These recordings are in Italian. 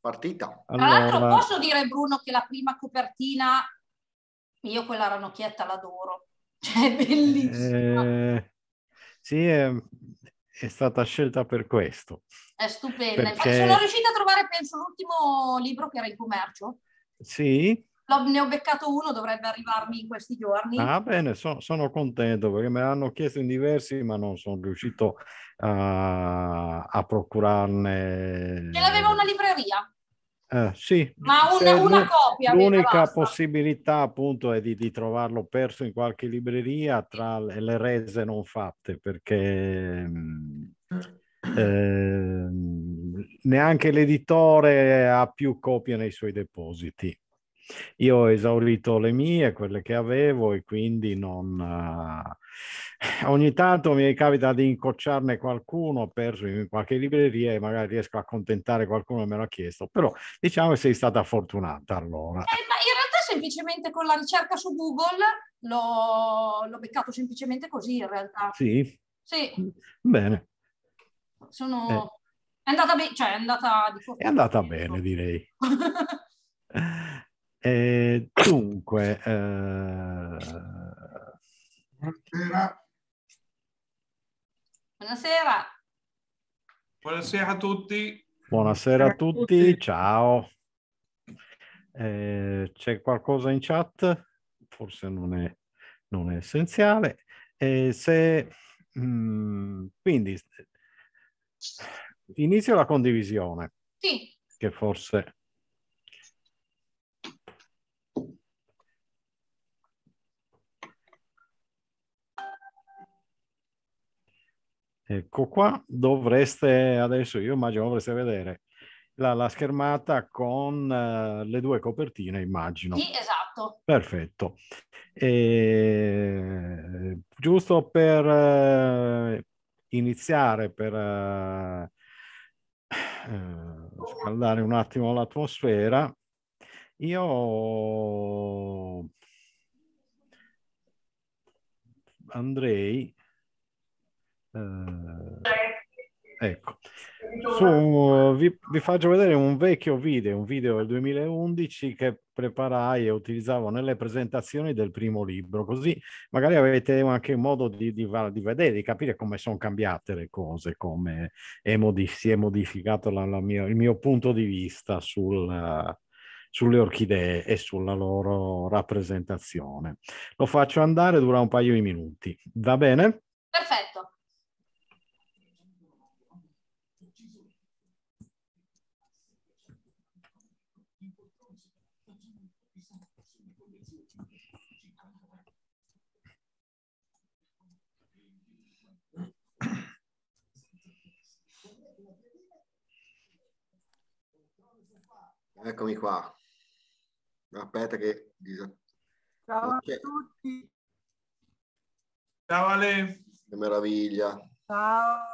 Partita. Allora... Tra l'altro posso dire Bruno che la prima copertina, io quella ranocchietta l'adoro, cioè, è bellissima. Eh... Sì, è... è, stata scelta per questo. È stupenda. Perché... Sono riuscita a trovare, penso, l'ultimo libro che era in commercio. Sì, ne ho beccato uno, dovrebbe arrivarmi in questi giorni. Ah bene, so, sono contento perché me l'hanno chiesto in diversi ma non sono riuscito a, a procurarne. Ce l'aveva una libreria. Eh, sì, ma una, una copia. L'unica possibilità appunto è di, di, trovarlo perso in qualche libreria tra le rese non fatte perché eh, neanche l'editore ha più copie nei suoi depositi. Io ho esaurito le mie, quelle che avevo e quindi non... Eh, ogni tanto mi capita di incocciarne qualcuno ho perso in qualche libreria e magari riesco a accontentare qualcuno che me l'ha chiesto, però diciamo che sei stata fortunata allora. Eh, ma in realtà semplicemente con la ricerca su Google l'ho, l'ho beccato semplicemente così in realtà. Sì. Sì. Bene. Sono... Eh. È andata bene, cioè è andata di fortuna. È andata bene, direi. E dunque, eh... buonasera. Buonasera. Buonasera a tutti. Buonasera a tutti, ciao. Eh, c'è qualcosa in chat? Forse non è, non è essenziale. Eh, se, mh, mm, quindi inizio la condivisione. Sì. Che forse Ecco qua dovreste, adesso io immagino dovreste vedere la, la schermata con uh, le due copertine, immagino. Sì, esatto. Perfetto. E, giusto per uh, iniziare, per uh, scaldare un attimo l'atmosfera, io andrei eh, ecco. Su, vi, vi, faccio vedere un vecchio video, un video del 2011 che preparai e utilizzavo nelle presentazioni del primo libro, così magari avete anche modo di, di, di vedere, di capire come sono cambiate le cose, come è modif- si è modificato la, la mio, il mio punto di vista sul, sulle orchidee e sulla loro rappresentazione. Lo faccio andare, dura un paio di minuti, va bene? Perfetto. Eccomi qua. Aspetta che... Ciao okay. a cioè- tutti. Ciao Ale. Che meraviglia. Ciao.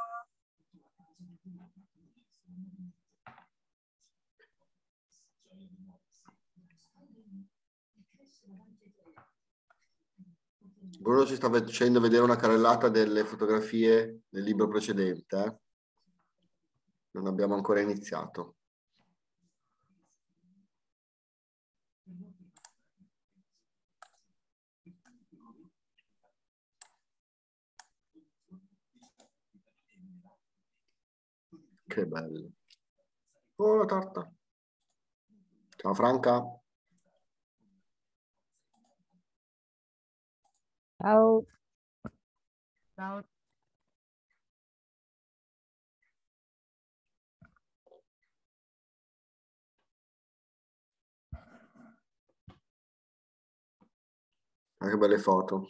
Bruno ci sta facendo vedere una carrellata delle fotografie del libro precedente. Non abbiamo ancora iniziato. che bello. Oh, la carta. Ciao Franca. Ciao. Ciao. Anche ah, belle foto.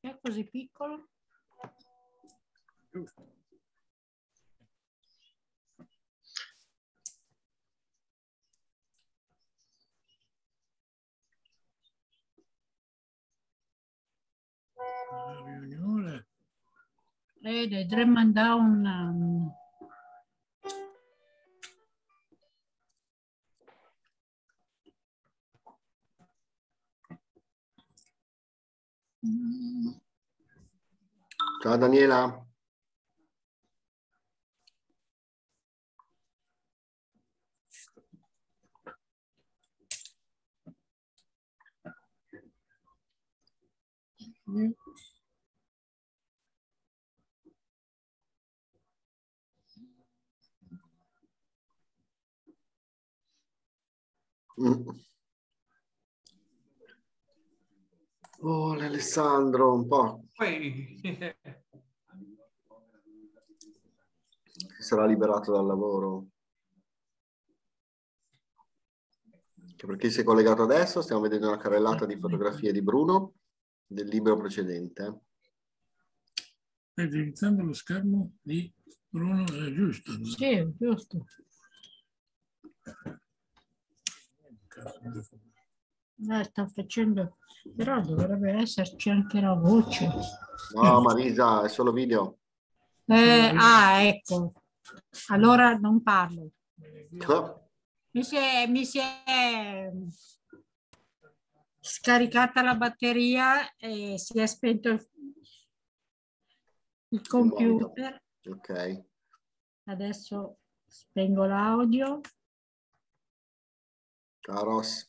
È così piccolo? Giusto. riunione. Ed è Dream um, Down. Ciao Daniela. Mm-hmm. Mm. Oh, l'Alessandro, un po'. Sarà liberato dal lavoro. Che per chi si è collegato adesso, stiamo vedendo una carrellata di fotografie di Bruno del libro precedente. Stai utilizzando lo schermo di Bruno, è giusto? Sì, giusto. Eh, sta facendo, però dovrebbe esserci anche la voce. No, Marisa, è solo video. Eh, ah, ecco. Allora non parlo. Mi si, è, mi si è scaricata la batteria e si è spento il, il computer. Ok. Adesso spengo l'audio. Caros.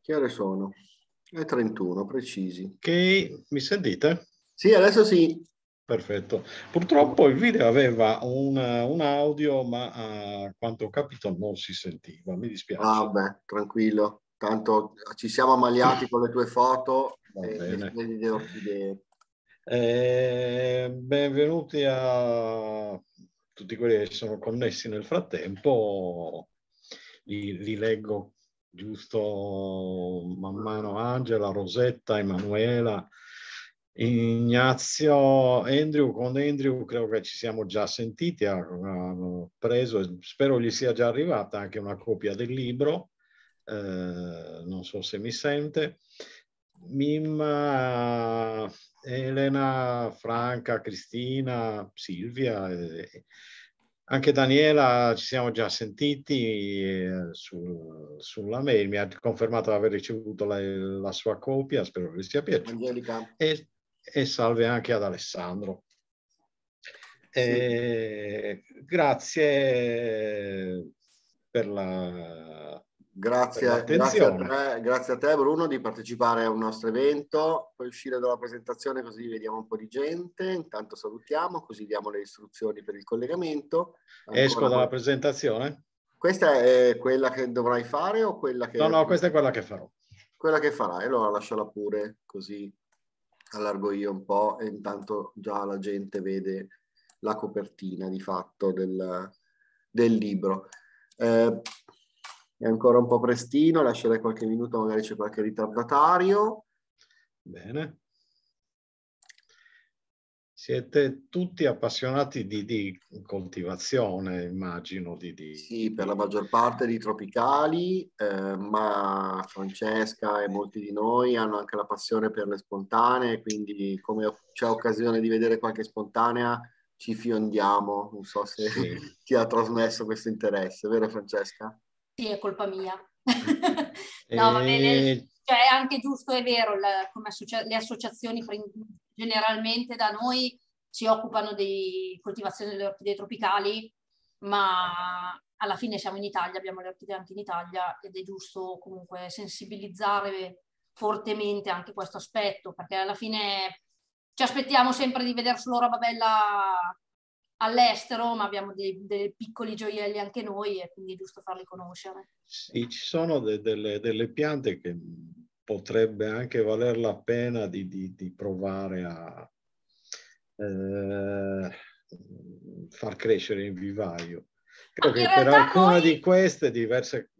Che ore sono? È 31, precisi. Ok, mi sentite? Sì, adesso sì. Perfetto. Purtroppo il video aveva un, un audio, ma a quanto ho capito non si sentiva. Mi dispiace. Vabbè, ah, tranquillo. Tanto ci siamo ammaliati con le tue foto Va e bene. le delle orchidee. Eh, benvenuti a tutti quelli che sono connessi nel frattempo. Li, li leggo giusto man mano Angela, Rosetta, Emanuela. Ignazio, Andrew, con Andrew credo che ci siamo già sentiti, ha, preso, spero gli sia già arrivata anche una copia del libro, eh, non so se mi sente. Mimma, eh, Elena, Franca, Cristina, Silvia, eh, anche Daniela ci siamo già sentiti eh, sul, sulla mail, mi ha confermato di aver ricevuto la, la, sua copia, spero che vi sia piaciuta. Angelica. E, e salve anche ad Alessandro. Eh, grazie per la grazie, per grazie, a te, grazie a te Bruno di partecipare al nostro evento. Puoi uscire dalla presentazione così vediamo un po' di gente. Intanto salutiamo, così diamo le istruzioni per il collegamento. Ancora Esco dalla presentazione? Questa è quella che dovrai fare o quella che... No, no, questa è quella che farò. Quella che farai, allora lasciala pure così allargo io un po' e intanto già la gente vede la copertina di fatto del, del libro. Eh, è ancora un po' prestino, lascerei qualche minuto, magari c'è qualche ritardatario. Bene. Siete tutti appassionati di, di coltivazione, immagino. Di, di... Sì, per la maggior parte di tropicali, eh, ma Francesca e molti di noi hanno anche la passione per le spontanee, quindi come c'è occasione di vedere qualche spontanea, ci fiondiamo. Non so se sì. ti ha trasmesso questo interesse, vero Francesca? Sì, è colpa mia. no, va bene. Cioè, è anche giusto, è vero, la, come associa- le associazioni generalmente da noi si occupano di coltivazione delle orchidee tropicali, ma alla fine siamo in Italia, abbiamo le orchidee anche in Italia ed è giusto comunque sensibilizzare fortemente anche questo aspetto, perché alla fine ci aspettiamo sempre di vedere solo roba bella all'estero, ma abbiamo dei, dei, piccoli gioielli anche noi e quindi è giusto farli conoscere. Sì, ci sono de, delle, delle, piante che potrebbe anche valer la pena di, di, di provare a eh, far crescere in vivaio. Credo che per alcune noi... di queste, diverse,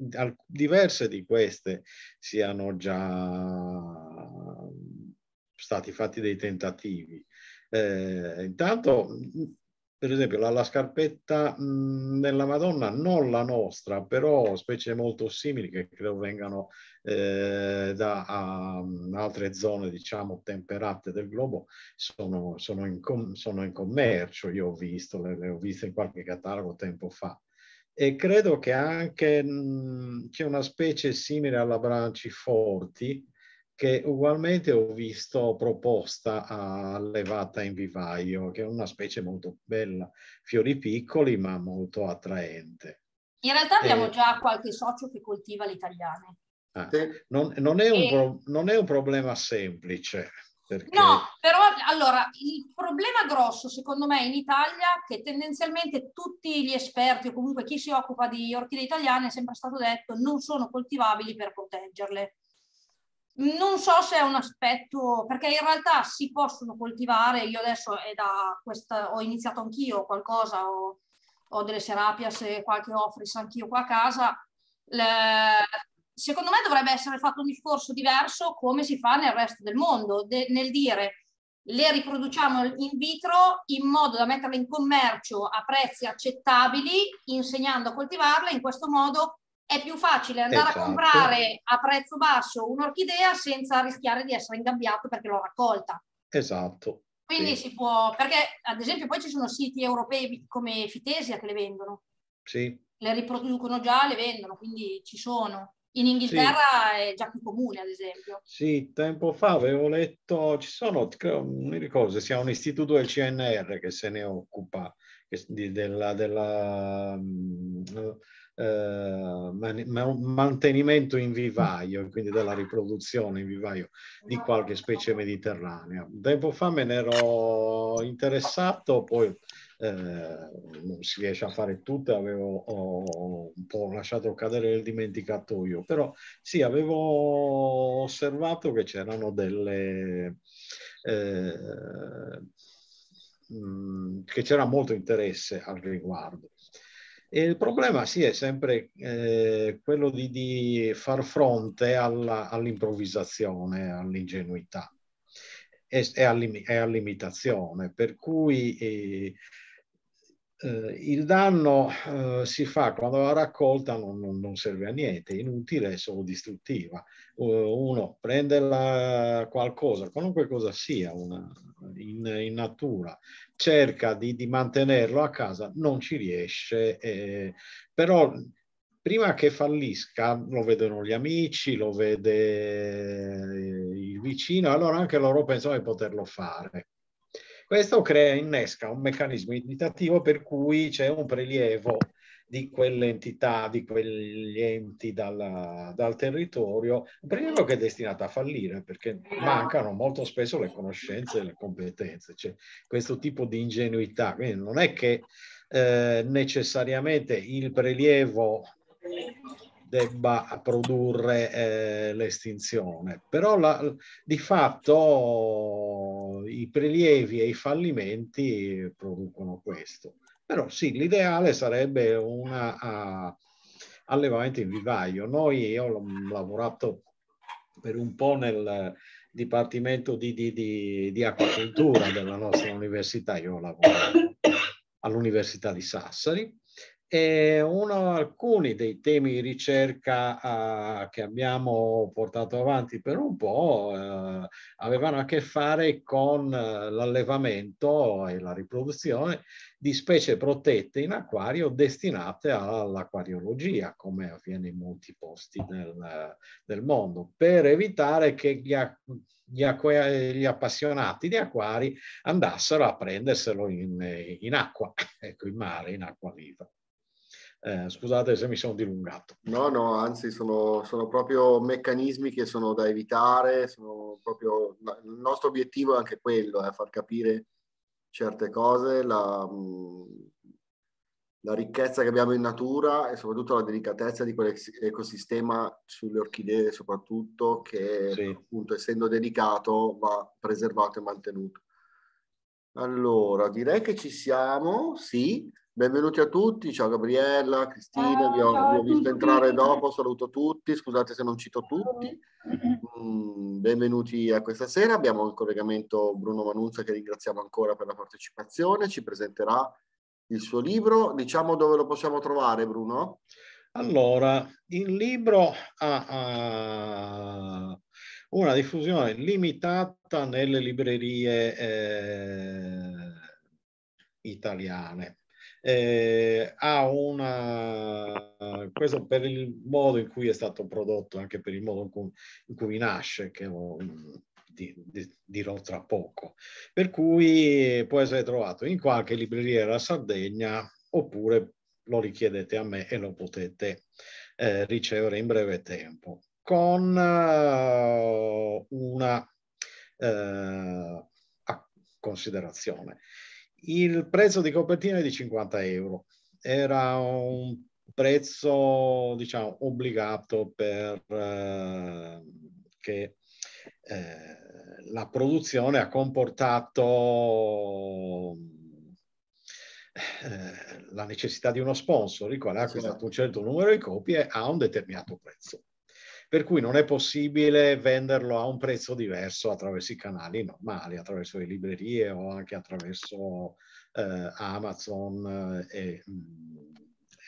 diverse di queste, siano già stati fatti dei tentativi. Eh, intanto per esempio la, la scarpetta mh, della Madonna, non la nostra, però specie molto simili che credo vengano eh, da a, altre zone, diciamo, temperate del globo, sono, sono, in, com- sono in, commercio, io ho visto, le, le, ho viste in qualche catalogo tempo fa. E credo che anche mh, c'è una specie simile alla branciforti, che ugualmente ho visto proposta a levata in vivaio, che è una specie molto bella, fiori piccoli ma molto attraente. In realtà abbiamo eh, già qualche socio che coltiva l'italiano. Ah, non, non, è e... pro, non, è un problema semplice. Perché... No, però allora il problema grosso secondo me in Italia è che tendenzialmente tutti gli esperti o comunque chi si occupa di orchidee italiane è sempre stato detto non sono coltivabili per proteggerle non so se è un aspetto, perché in realtà si possono coltivare, io adesso è da questa, ho iniziato anch'io qualcosa, ho, ho delle serapias e qualche offris anch'io qua a casa, Le, secondo me dovrebbe essere fatto un discorso diverso come si fa nel resto del mondo, de, nel dire le riproduciamo in vitro in modo da metterle in commercio a prezzi accettabili, insegnando a coltivarle, in questo modo è più facile andare esatto. a comprare a prezzo basso un'orchidea senza rischiare di essere ingabbiato perché l'ho raccolta. Esatto. Quindi sì. si può, perché ad esempio poi ci sono siti europei come Fitesia che le vendono. Sì. Le riproducono già, le vendono, quindi ci sono. In Inghilterra sì. è già più comune, ad esempio. Sì, tempo fa avevo letto, ci sono, credo, non mi ricordo se sia un istituto del CNR che se ne occupa, che, di, della, della, della mm, Ehm, mantenimento in vivaio, quindi della riproduzione in vivaio di esatto. qualche specie mediterranea. Tempo fa me ne ero interessato, poi eh, non si riesce a fare tutto, avevo un po' lasciato cadere nel dimenticatoio, però sì, avevo osservato che c'erano delle... Eh, che c'era molto interesse al riguardo. E il problema sì è sempre eh, quello di, di, far fronte alla, all'improvvisazione, all'ingenuità e, e, all'im- e, all'imitazione, per cui eh, eh, il danno eh, si fa quando la raccolta non, non, non, serve a niente, è inutile, è solo distruttiva. Uh, uno prende la, qualcosa, qualunque cosa sia, una, in, in, natura, cerca di, di, mantenerlo a casa, non ci riesce, eh, però prima che fallisca lo vedono gli amici, lo vede eh, il vicino, allora anche loro pensano di poterlo fare. Questo crea, innesca un meccanismo indicativo per cui c'è un prelievo di quell'entità, di quegli enti dalla, dal territorio, un prelievo che è destinato a fallire perché mancano molto spesso le conoscenze e le competenze, c'è cioè questo tipo di ingenuità. Quindi non è che eh, necessariamente il prelievo debba produrre eh, l'estinzione, però la, di fatto i prelievi e i fallimenti producono questo. Però sì, l'ideale sarebbe un allevamento in vivaio. Noi, io ho lavorato per un po' nel Dipartimento di, di, di, di Acquacultura della nostra università, io ho lavorato all'Università di Sassari, e uno, alcuni dei temi di ricerca uh, che abbiamo portato avanti per un po' uh, avevano a che fare con uh, l'allevamento e la riproduzione di specie protette in acquario destinate all'acquariologia, come avviene in molti posti del, del mondo, per evitare che gli, gli, gli, appassionati di acquari andassero a prenderselo in, in acqua, ecco in mare, in acqua viva. Eh, scusate se mi sono dilungato. No, no, anzi sono, sono, proprio meccanismi che sono da evitare, sono proprio, il nostro obiettivo è anche quello, è eh, far capire certe cose, la, mm, la, ricchezza che abbiamo in natura e soprattutto la delicatezza di quell'ecosistema sulle orchidee soprattutto, che sì. appunto essendo delicato va preservato e mantenuto. Allora, direi che ci siamo, sì. Benvenuti a tutti, ciao Gabriella, Cristina, vi ho, vi ho, visto entrare dopo, saluto tutti, scusate se non cito tutti. Mm, benvenuti a questa sera, abbiamo in collegamento Bruno Manunza che ringraziamo ancora per la partecipazione, ci presenterà il suo libro. Diciamo dove lo possiamo trovare Bruno? Allora, il libro ha una diffusione limitata nelle librerie eh, italiane eh, ha una questo per il modo in cui è stato prodotto anche per il modo in cui, in cui nasce che di, di, dirò tra poco per cui può essere trovato in qualche libreria della Sardegna oppure lo richiedete a me e lo potete eh, ricevere in breve tempo con uh, una uh, considerazione il prezzo di copertina è di 50 euro. Era un prezzo, diciamo, obbligato per eh, che eh, la produzione ha comportato eh, la necessità di uno sponsor, il quale ha acquistato un certo numero di copie a un determinato prezzo per cui non è possibile venderlo a un prezzo diverso attraverso i canali normali, attraverso le librerie o anche attraverso eh, Amazon eh, e mm,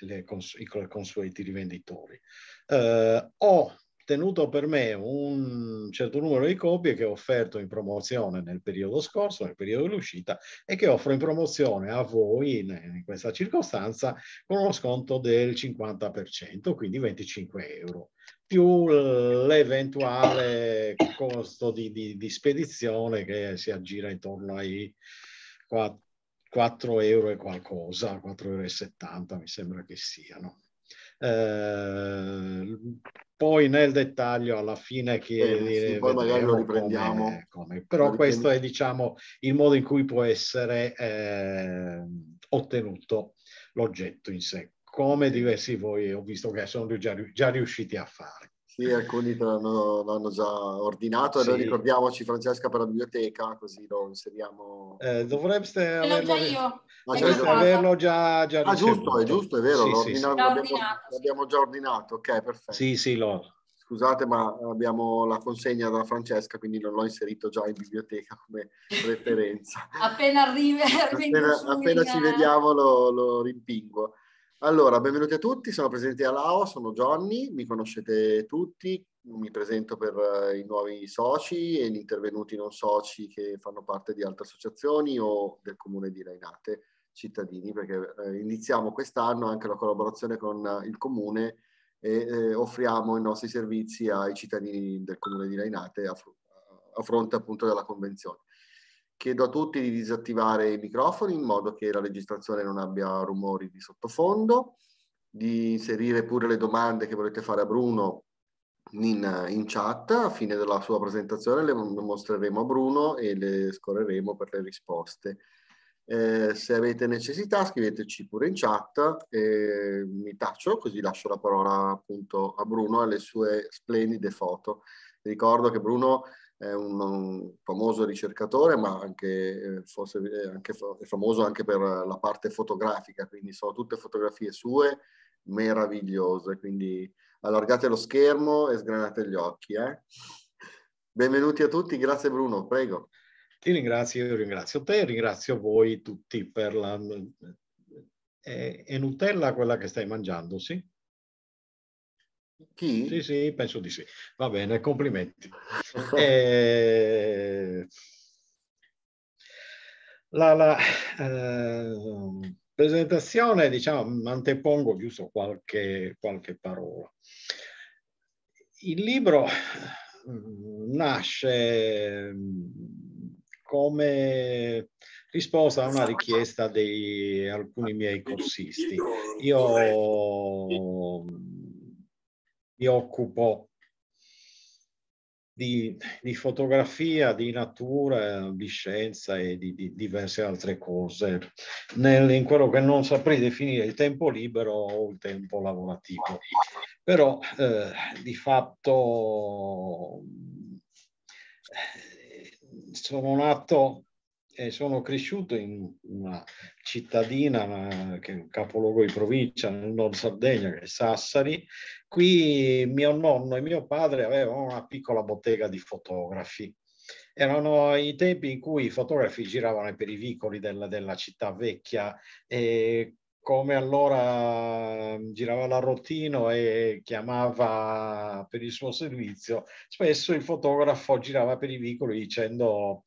le cons- i consueti rivenditori. Eh, ho tenuto per me un certo numero di copie che ho offerto in promozione nel periodo scorso, nel periodo dell'uscita, e che offro in promozione a voi in, in questa circostanza con uno sconto del 50%, quindi 25 euro più l'eventuale costo di, di, di, spedizione che si aggira intorno ai 4, 4 euro e qualcosa, 4,70 euro mi sembra che siano. Eh, poi nel dettaglio alla fine che eh, poi magari lo riprendiamo come, come. però lo questo è diciamo il modo in cui può essere eh, ottenuto l'oggetto in sé come diversi eh, voi ho visto che sono già, già riusciti a fare. Sì, alcuni l'hanno, l'hanno già ordinato sì. e noi ricordiamoci Francesca per la biblioteca, così lo inseriamo. Eh, dovreste averlo, già io. Ah, cioè, dovreste averlo già, già ah, giusto, è giusto, è vero, sì, l'ho sì, sì. L'abbiamo, l'abbiamo, già ordinato, ok, perfetto. Sì, sì, lo... Scusate, ma abbiamo la consegna da Francesca, quindi non l'ho inserito già in biblioteca come referenza. appena arriva, appena, appena ci vediamo lo, lo rimpingo. Allora, benvenuti a tutti, sono presente a Lao, sono Johnny, mi conoscete tutti, mi presento per eh, i nuovi soci e gli intervenuti non soci che fanno parte di altre associazioni o del comune di Rainate cittadini, perché eh, iniziamo quest'anno anche la collaborazione con eh, il comune e eh, offriamo i nostri servizi ai cittadini del comune di Rainate a, fr- a fronte appunto della convenzione. Chiedo a tutti di disattivare i microfoni in modo che la registrazione non abbia rumori di sottofondo, di inserire pure le domande che volete fare a Bruno in, in chat. A fine della sua presentazione le mostreremo a Bruno e le scorreremo per le risposte. Eh, se avete necessità scriveteci pure in chat e mi taccio così lascio la parola appunto a Bruno e alle sue splendide foto. Ricordo che Bruno è un, un famoso ricercatore ma anche, eh, forse, eh, anche, è famoso anche per la parte fotografica, quindi sono tutte fotografie sue meravigliose, quindi allargate lo schermo e sgranate gli occhi. Eh? Benvenuti a tutti, grazie Bruno, prego. Ti ringrazio, io ringrazio te, ringrazio voi tutti per la... Mm, è, è Nutella quella che stai mangiando, sì? Chi? Sì, sì, penso di sì. Va bene, complimenti. eh, la, la eh, presentazione, diciamo, mantepongo giusto qualche, qualche parola. Il libro mm, nasce mm, come risposta a una richiesta di alcuni miei corsisti. Io mi occupo di, di fotografia, di natura, di scienza e di, di diverse altre cose, nel, in quello che non saprei definire il tempo libero o il tempo lavorativo. Però eh, di fatto sono nato e sono cresciuto in una cittadina che è un capoluogo di provincia nel nord Sardegna, che è Sassari. Qui mio nonno e mio padre avevano una piccola bottega di fotografi. Erano i tempi in cui i fotografi giravano per i vicoli della, della città vecchia e come allora mm, girava la rotina e chiamava per il suo servizio, spesso il fotografo girava per i vicoli dicendo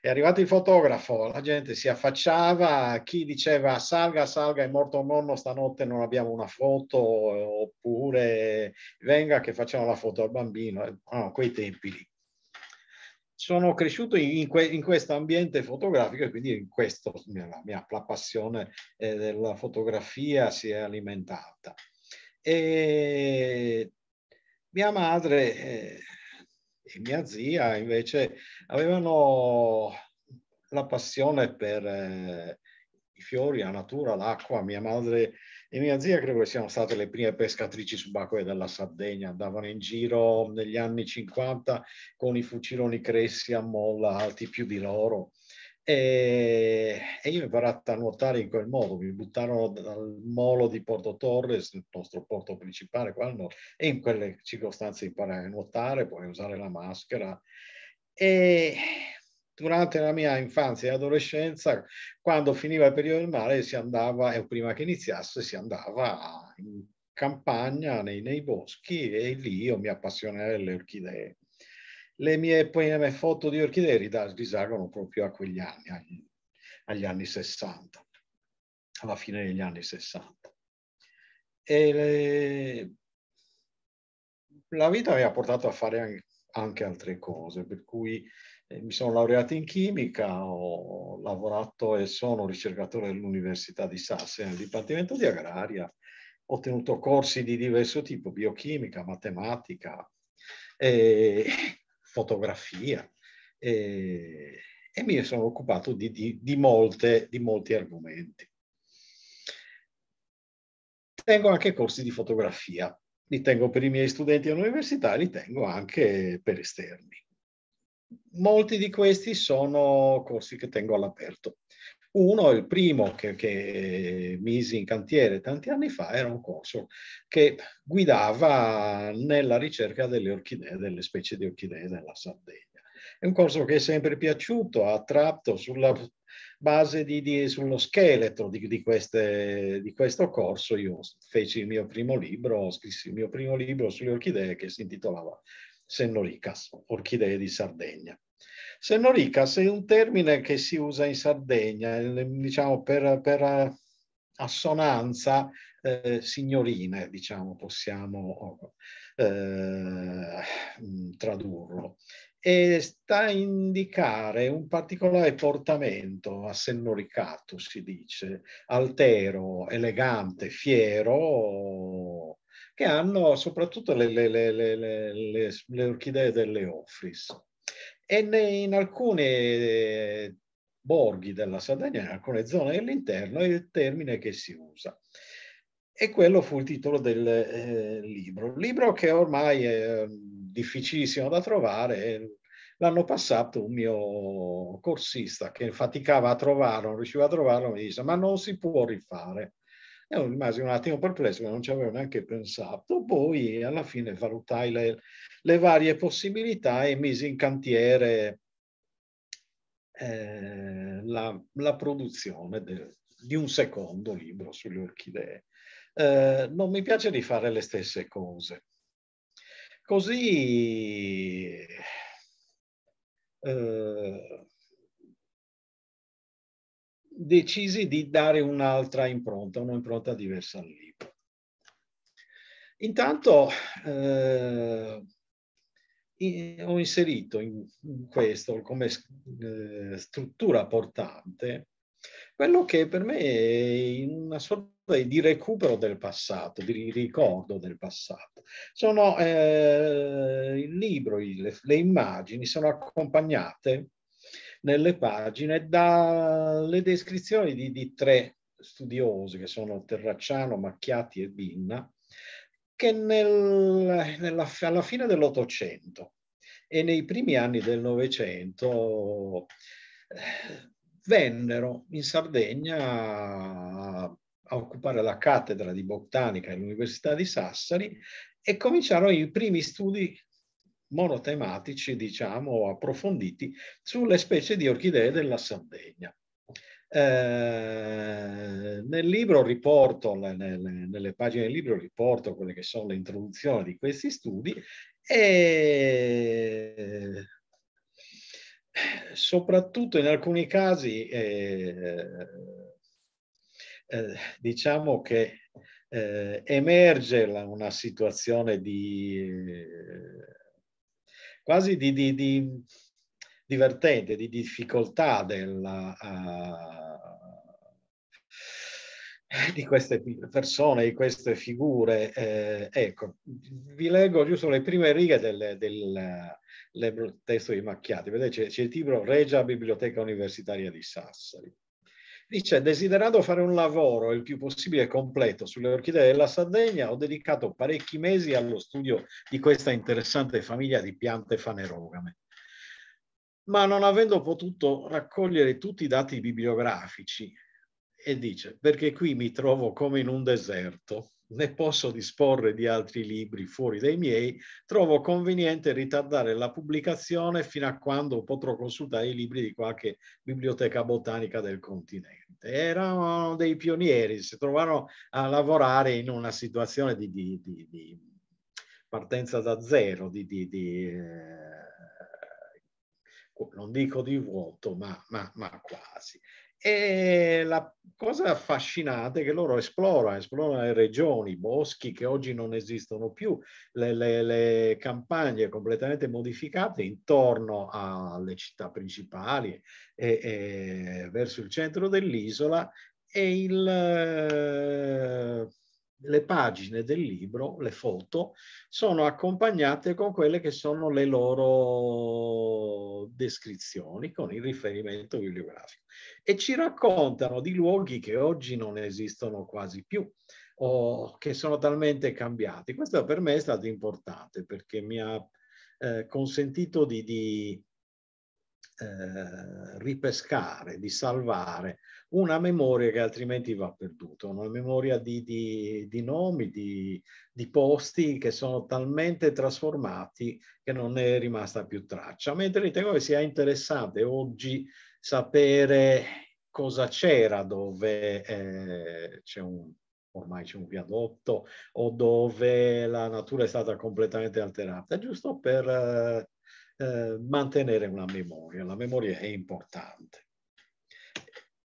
è arrivato il fotografo, la gente si affacciava, chi diceva salga, salga, è morto nonno, stanotte non abbiamo una foto, oppure venga che facciamo la foto al bambino, eh, no, quei tempi lì sono cresciuto in, que- in questo ambiente fotografico e quindi in questo la mia la passione eh, della fotografia si è alimentata. E mia madre eh, e mia zia invece avevano la passione per eh, i fiori, la natura, l'acqua. Mia madre in mia zia credo che siano state le prime pescatrici subacquee della Sardegna, andavano in giro negli anni 50 con i fuciloni cressi a molla alti più di loro. E, e io ho imparato a nuotare in quel modo, mi buttarono dal molo di Porto Torres, il nostro porto principale qua al nord, e in quelle circostanze imparai a nuotare, puoi usare la maschera. E durante la mia infanzia e adolescenza, quando finiva il periodo del mare, si andava, e eh, prima che iniziasse, si andava in campagna, nei, nei boschi, e lì io mi appassionavo alle orchidee. Le mie prime foto di orchidee risalgono proprio a quegli anni, agli, agli anni 60, alla fine degli anni 60. E le... la vita mi ha portato a fare anche, anche altre cose, per cui mi sono laureato in chimica, ho lavorato e sono ricercatore dell'Università di Sasse nel Dipartimento di Agraria, ho tenuto corsi di diverso tipo, biochimica, matematica, eh, fotografia eh, e mi sono occupato di, di, di, molte, di molti argomenti. Tengo anche corsi di fotografia, li tengo per i miei studenti all'università e li tengo anche per esterni molti di questi sono corsi che tengo all'aperto. Uno, il primo che, che, misi in cantiere tanti anni fa, era un corso che guidava nella ricerca delle orchidee, delle specie di orchidee della Sardegna. È un corso che è sempre piaciuto, ha tratto sulla base di, di, sullo scheletro di, di, queste, di questo corso. Io feci il mio primo libro, scrissi il mio primo libro sulle orchidee che si intitolava Sennoricas, Orchidee di Sardegna. Senorica è un termine che si usa in Sardegna, eh, diciamo per, per eh, assonanza eh, signorine, diciamo, possiamo eh, mm, tradurlo. E sta a indicare un particolare portamento a Senoricato, si dice, altero, elegante, fiero, che hanno soprattutto le, le, le, le orchidee delle Ofris e in alcuni eh, borghi della Sardegna, in alcune zone dell'interno, è il termine che si usa. E quello fu il titolo del eh, libro. libro che ormai è mm, difficilissimo da trovare. L'anno passato un mio corsista che faticava a trovarlo, non riusciva a trovarlo, mi disse ma non si può rifare. E io rimasi un attimo perplesso, non ci avevo neanche pensato. Poi alla fine valutai le, le varie possibilità e misi in cantiere eh, la, la, produzione de, di un secondo libro sulle orchidee. Eh, non mi piace di fare le stesse cose. Così eh, decisi di dare un'altra impronta, un'impronta diversa al libro. Intanto eh, ho inserito in, questo come eh, struttura portante quello che per me è una sorta di recupero del passato, di ricordo del passato. Sono, eh, il libro, il, le immagini sono accompagnate nelle pagine dalle descrizioni di, di tre studiosi che sono Terracciano, Macchiati e Binna, che nel, nella, alla fine dell'Ottocento e nei primi anni del Novecento eh, vennero in Sardegna a occupare la cattedra di botanica all'Università di Sassari e cominciarono i primi studi monotematici, diciamo, approfonditi sulle specie di orchidee della Sardegna. Eh, nel libro riporto, nelle, nelle, pagine del libro riporto quelle che sono le introduzioni di questi studi e soprattutto in alcuni casi eh, eh, diciamo che eh, emerge la, una situazione di quasi di, di, di divertente, di difficoltà della, uh, di queste persone, di queste figure. Eh, ecco, vi leggo giusto le prime righe del, del, del testo di Macchiati, vedete c'è, il libro Regia Biblioteca Universitaria di Sassari. Dice, desiderando fare un lavoro il più possibile completo sulle orchidee della Sardegna, ho dedicato parecchi mesi allo studio di questa interessante famiglia di piante fanerogame. Ma non avendo potuto raccogliere tutti i dati bibliografici, e dice, perché qui mi trovo come in un deserto né posso disporre di altri libri fuori dai miei, trovo conveniente ritardare la pubblicazione fino a quando potrò consultare i libri di qualche biblioteca botanica del continente. Erano dei pionieri, si trovarono a lavorare in una situazione di, di, di, di partenza da zero, eh, non dico di vuoto, ma, ma, ma quasi. E la cosa affascinante è che loro esplorano, esplorano le regioni, i boschi che oggi non esistono più, le, le, le, campagne completamente modificate intorno alle città principali e, e verso il centro dell'isola e il le pagine del libro, le foto, sono accompagnate con quelle che sono le loro descrizioni con il riferimento bibliografico e ci raccontano di luoghi che oggi non esistono quasi più o che sono talmente cambiati. Questo per me è stato importante perché mi ha eh, consentito di, di eh, ripescare, di salvare una memoria che altrimenti va perduta, una memoria di, di, di nomi, di, di, posti che sono talmente trasformati che non è rimasta più traccia. Mentre ritengo che sia interessante oggi sapere cosa c'era dove eh, c'è un ormai c'è un viadotto o dove la natura è stata completamente alterata, giusto per eh, eh, mantenere una memoria. La memoria è importante.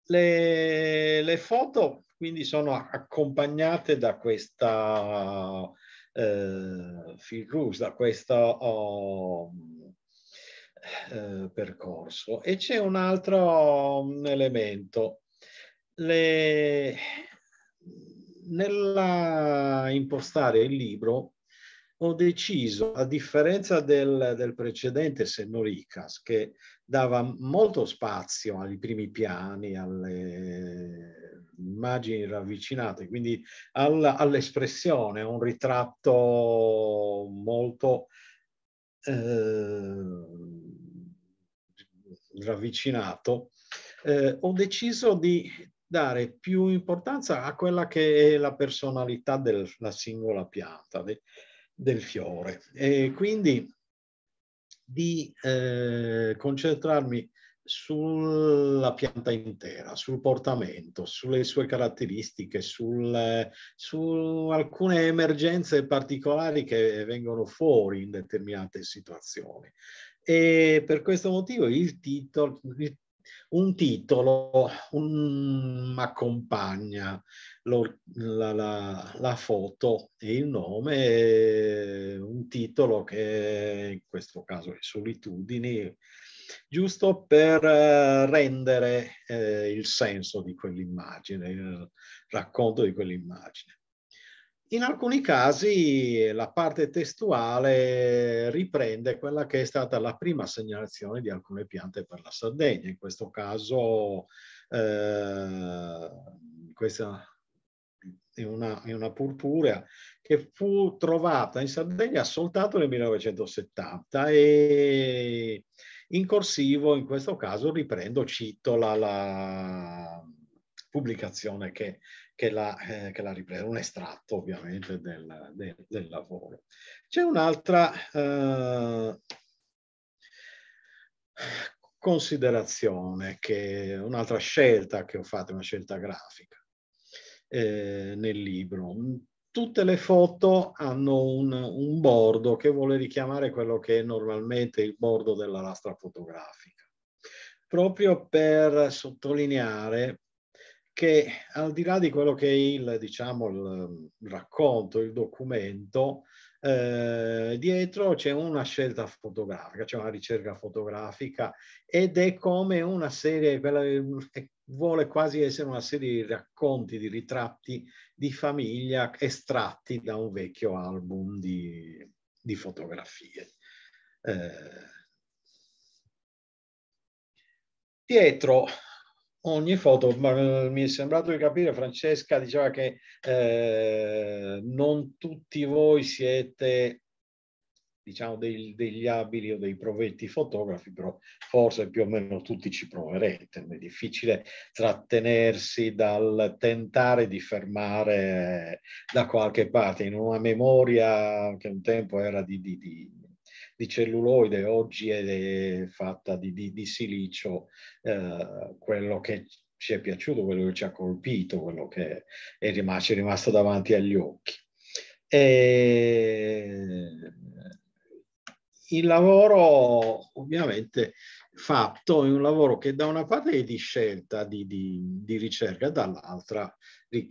Le, le foto quindi sono accompagnate da questa eh, firrus, da questo oh, eh, percorso. E c'è un altro mm, elemento. Le, nella impostare il libro ho deciso, a differenza del, del precedente Senoricas, che dava molto spazio ai primi piani, alle immagini ravvicinate, quindi al, all'espressione, un ritratto molto eh, ravvicinato, eh, ho deciso di dare più importanza a quella che è la personalità della singola pianta, del fiore. E quindi di eh, concentrarmi sulla pianta intera, sul portamento, sulle sue caratteristiche, sul, su alcune emergenze particolari che vengono fuori in determinate situazioni. E per questo motivo il titolo, il un titolo, un, accompagna lo, la, la, la, foto e il nome, un titolo che in questo caso è Solitudini, giusto per eh, rendere eh, il senso di quell'immagine, il racconto di quell'immagine. In alcuni casi la parte testuale riprende quella che è stata la prima segnalazione di alcune piante per la Sardegna, in questo caso eh, questa è una, è una, purpurea che fu trovata in Sardegna soltanto nel 1970 e in corsivo in questo caso riprendo, cito la, la pubblicazione che che la, eh, che la riprende, un estratto ovviamente del, del, del lavoro. C'è un'altra eh, considerazione, che, un'altra scelta che ho fatto, una scelta grafica eh, nel libro. Tutte le foto hanno un, un bordo che vuole richiamare quello che è normalmente il bordo della lastra fotografica, proprio per sottolineare che al di là di quello che è il, diciamo, il racconto, il documento, eh, dietro c'è una scelta fotografica, c'è una ricerca fotografica ed è come una serie, quella, vuole quasi essere una serie di racconti, di ritratti di famiglia estratti da un vecchio album di, di fotografie. Eh, Pietro, ogni foto, ma eh, mi è sembrato di capire, Francesca diceva che eh, non tutti voi siete diciamo dei, degli abili o dei provetti fotografi, però forse più o meno tutti ci proverete. È difficile trattenersi dal tentare di fermare da qualche parte in una memoria che un tempo era di, di, di di celluloide, oggi è fatta di, di, di silicio, eh, quello che ci è piaciuto, quello che ci ha colpito, quello che è rimasto, è rimasto davanti agli occhi. E il lavoro ovviamente fatto è un lavoro che da una parte è di scelta, di, di, di ricerca, dall'altra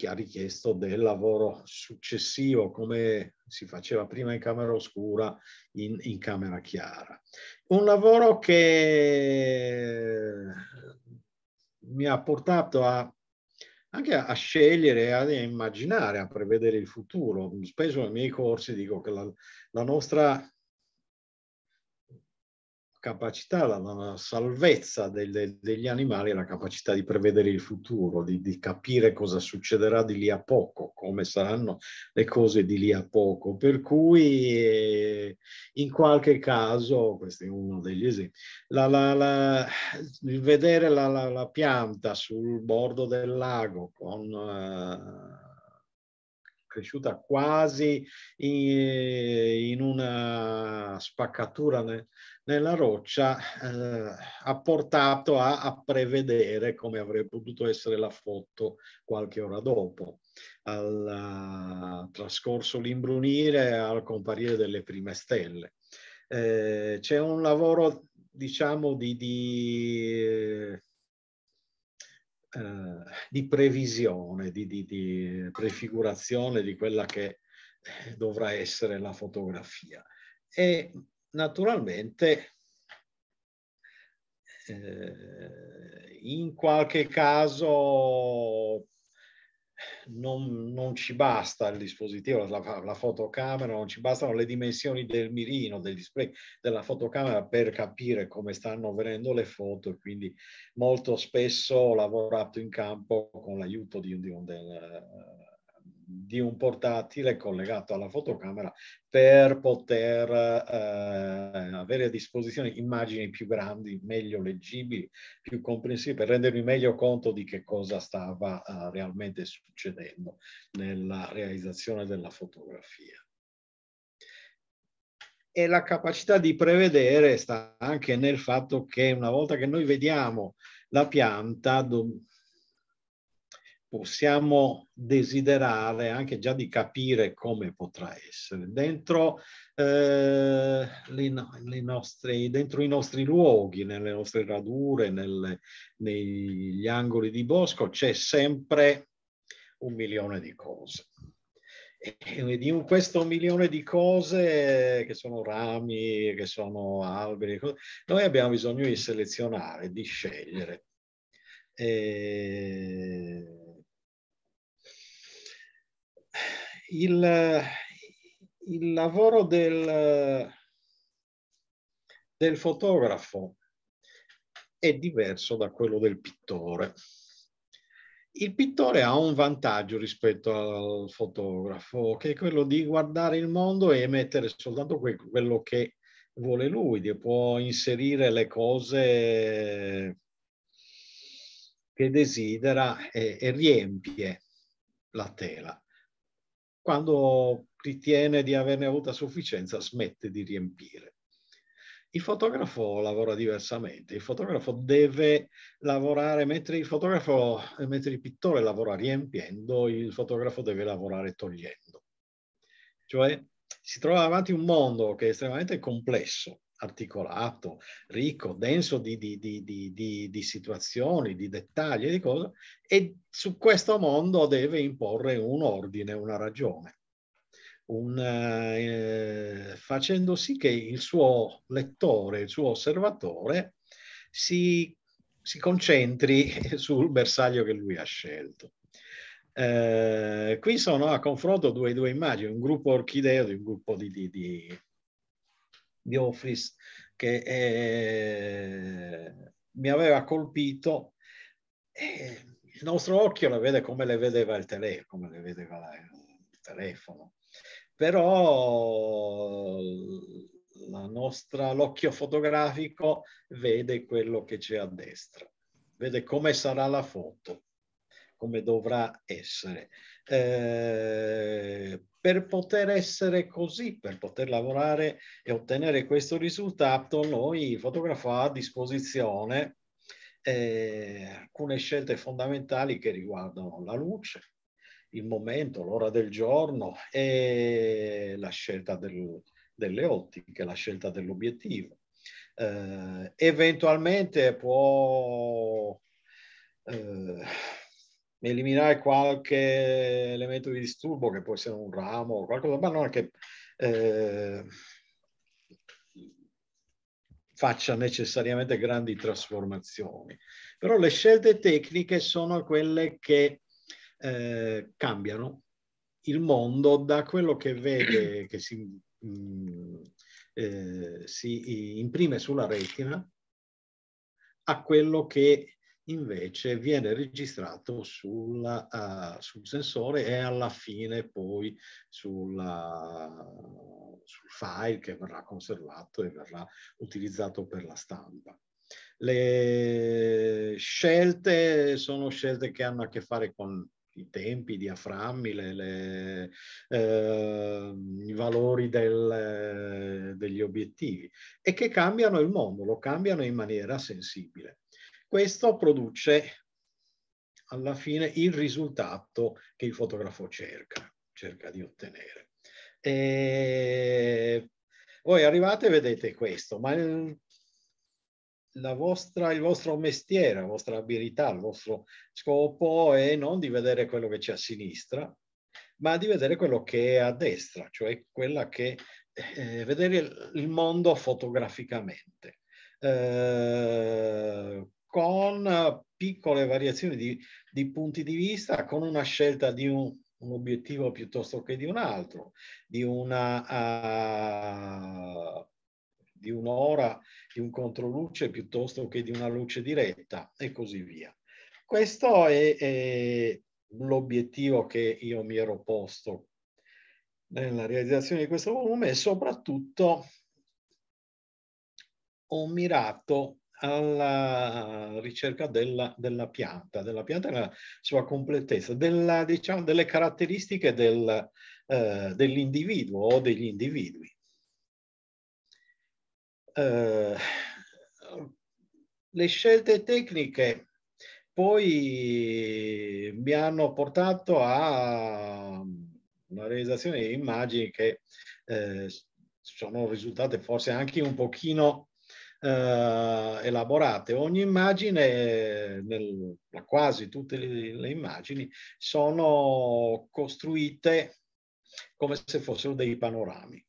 ha richiesto del lavoro successivo, come si faceva prima in camera oscura, in, in camera chiara. Un lavoro che eh, mi ha portato a anche a, scegliere, a, immaginare, a prevedere il futuro. Spesso nei miei corsi dico che la, la nostra capacità, la, la salvezza del, del, degli animali è la capacità di prevedere il futuro, di, di, capire cosa succederà di lì a poco, come saranno le cose di lì a poco. Per cui eh, in qualche caso, questo è uno degli esempi, la, la, il vedere la, pianta sul bordo del lago con... Eh, cresciuta quasi in, una spaccatura nella roccia eh, ha portato a, a, prevedere come avrebbe potuto essere la foto qualche ora dopo. Al eh, trascorso l'imbrunire, al comparire delle prime stelle. Eh, c'è un lavoro, diciamo, di, di, eh, di previsione, di, di, prefigurazione di quella che eh, dovrà essere la fotografia. E naturalmente eh, in qualche caso non, non, ci basta il dispositivo, la, la, fotocamera, non ci bastano le dimensioni del mirino, del display della fotocamera per capire come stanno venendo le foto e quindi molto spesso ho lavorato in campo con l'aiuto di, di un del, eh, di un portatile collegato alla fotocamera per poter eh, avere a disposizione immagini più grandi, meglio leggibili, più comprensibili, per rendermi meglio conto di che cosa stava eh, realmente succedendo nella realizzazione della fotografia e la capacità di prevedere sta anche nel fatto che una volta che noi vediamo la pianta, possiamo desiderare anche già di capire come potrà essere dentro, eh, le, le nostre, dentro i nostri luoghi, nelle nostre radure, nelle, negli angoli di bosco c'è sempre un milione di cose. E di questo milione di cose che sono rami, che sono alberi, noi abbiamo bisogno di selezionare, di scegliere. E il, il lavoro del, del fotografo è diverso da quello del pittore. Il pittore ha un vantaggio rispetto al fotografo, che è quello di guardare il mondo e emettere soltanto que quello che vuole lui, può inserire le cose che desidera e, e riempie la tela quando ritiene di averne avuta sufficienza smette di riempire. Il fotografo lavora diversamente, il fotografo deve lavorare, mentre il fotografo, mentre il pittore lavora riempiendo, il fotografo deve lavorare togliendo. Cioè si trova davanti a un mondo che è estremamente complesso, articolato, ricco, denso di, di, di, di, situazioni, di dettagli di cose, e su questo mondo deve imporre un ordine, una ragione, un, eh, facendo sì che il suo lettore, il suo osservatore si, si concentri sul bersaglio che lui ha scelto. Eh, qui sono a confronto due, due immagini, un gruppo orchideo di un gruppo di, di, di, di Office che eh, mi aveva colpito. Eh, il nostro occhio la vede come le vedeva il, tele, come le vedeva la, il telefono, però nostra, l'occhio fotografico vede quello che c'è a destra, vede come sarà la foto, come dovrà essere. Eh, per poter essere così, per poter lavorare e ottenere questo risultato, noi fotografo ha a disposizione eh, alcune scelte fondamentali che riguardano la luce, il momento, l'ora del giorno e la scelta del, delle ottiche, la scelta dell'obiettivo. Eh, eventualmente può eh, eliminare qualche elemento di disturbo che può essere un ramo o qualcosa, ma non è che eh, faccia necessariamente grandi trasformazioni. Però le scelte tecniche sono quelle che eh, cambiano il mondo da quello che vede, che si, mh, mm, eh, si imprime sulla retina, a quello che invece viene registrato sulla, uh, sul sensore e alla fine poi sulla, sul file che verrà conservato e verrà utilizzato per la stampa. Le scelte sono scelte che hanno a che fare con i tempi, i diaframmi, le, le, eh, i valori del, degli obiettivi e che cambiano il mondo, lo cambiano in maniera sensibile. Questo produce alla fine il risultato che il fotografo cerca, cerca di ottenere. E voi arrivate e vedete questo, ma il, vostra, il vostro mestiere, la vostra abilità, il vostro scopo è non di vedere quello che c'è a sinistra, ma di vedere quello che è a destra, cioè quella che eh, vedere il mondo fotograficamente. Eh, con eh, piccole variazioni di, di punti di vista, con una scelta di un, un obiettivo piuttosto che di un altro, di una... Uh, di un'ora di un controluce piuttosto che di una luce diretta e così via. Questo è, è l'obiettivo che io mi ero posto nella realizzazione di questo volume e soprattutto ho mirato alla ricerca della, della, pianta, della pianta nella sua completezza, della, diciamo, delle caratteristiche del, eh, dell'individuo o degli individui. Eh, le scelte tecniche poi mi hanno portato a una realizzazione di immagini che eh, sono risultate forse anche un pochino eh, elaborate. Ogni immagine, nel, quasi tutte le, le immagini, sono costruite come se fossero dei panorami.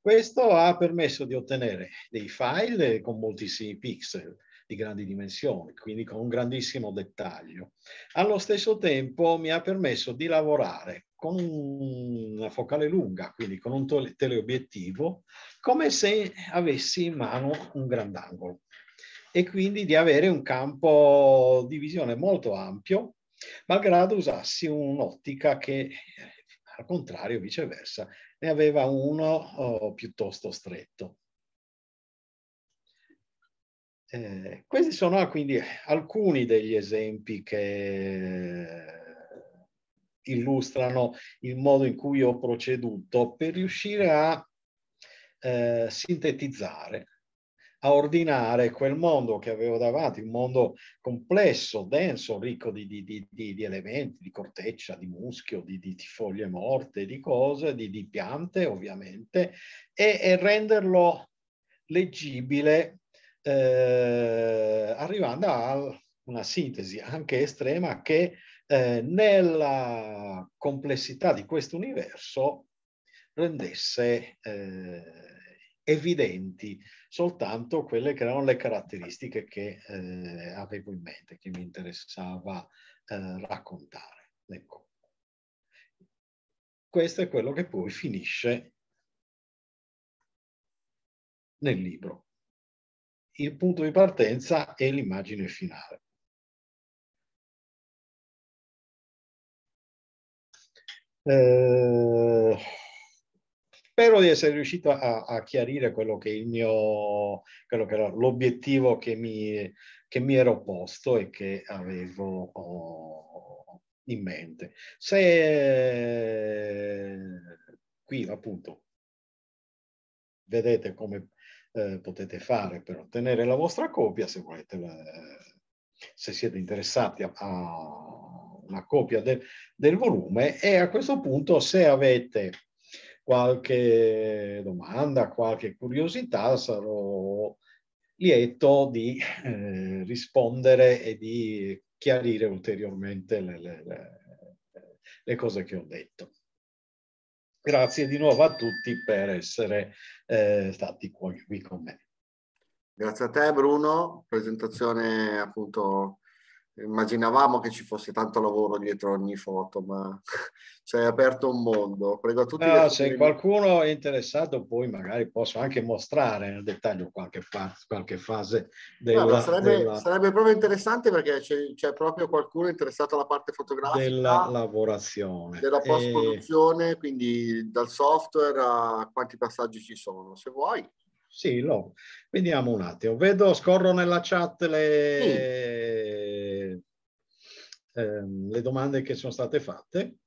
Questo ha permesso di ottenere dei file con moltissimi pixel di grandi dimensioni, quindi con un grandissimo dettaglio. Allo stesso tempo mi ha permesso di lavorare con una focale lunga, quindi con un teleobiettivo, come se avessi in mano un grandangolo e quindi di avere un campo di visione molto ampio, malgrado usassi un'ottica che al contrario, viceversa, ne aveva uno oh, piuttosto stretto. Eh, questi sono quindi alcuni degli esempi che illustrano il modo in cui ho proceduto per riuscire a eh, sintetizzare, a ordinare quel mondo che avevo davanti, un mondo complesso, denso, ricco di, di, di, di elementi, di corteccia, di muschio, di, foglie morte, di cose, di, piante ovviamente, e, e renderlo leggibile eh, arrivando a una sintesi anche estrema che eh, nella complessità di questo universo rendesse eh, evidenti soltanto quelle che erano le caratteristiche che eh, avevo in mente, che mi interessava eh, raccontare. Ecco. Questo è quello che poi finisce nel libro. Il punto di partenza è l'immagine finale. Eh, spero di essere riuscito a, a, chiarire quello che, il mio, quello che era l'obiettivo che mi, che mi ero posto e che avevo oh, in mente. Se qui appunto vedete come eh, potete fare per ottenere la vostra copia, se volete, eh, se siete interessati a, a una copia de, del volume e a questo punto se avete qualche domanda, qualche curiosità, sarò lieto di eh, rispondere e di chiarire ulteriormente le, le, le, cose che ho detto. Grazie di nuovo a tutti per essere eh, stati qui con me. Grazie a te Bruno, presentazione appunto immaginavamo che ci fosse tanto lavoro dietro ogni foto, ma cioè, è aperto un mondo. Prego a tutti. No, se qualcuno è interessato, poi magari posso anche mostrare nel dettaglio qualche, fa- qualche fase della, no, sarebbe, della... sarebbe, proprio interessante perché c'è, c'è, proprio qualcuno interessato alla parte fotografica della lavorazione, della post-produzione, e... quindi dal software a quanti passaggi ci sono. Se vuoi, sì, lo vediamo un attimo. Vedo, scorro nella chat le. Sì ehm, le domande che sono state fatte.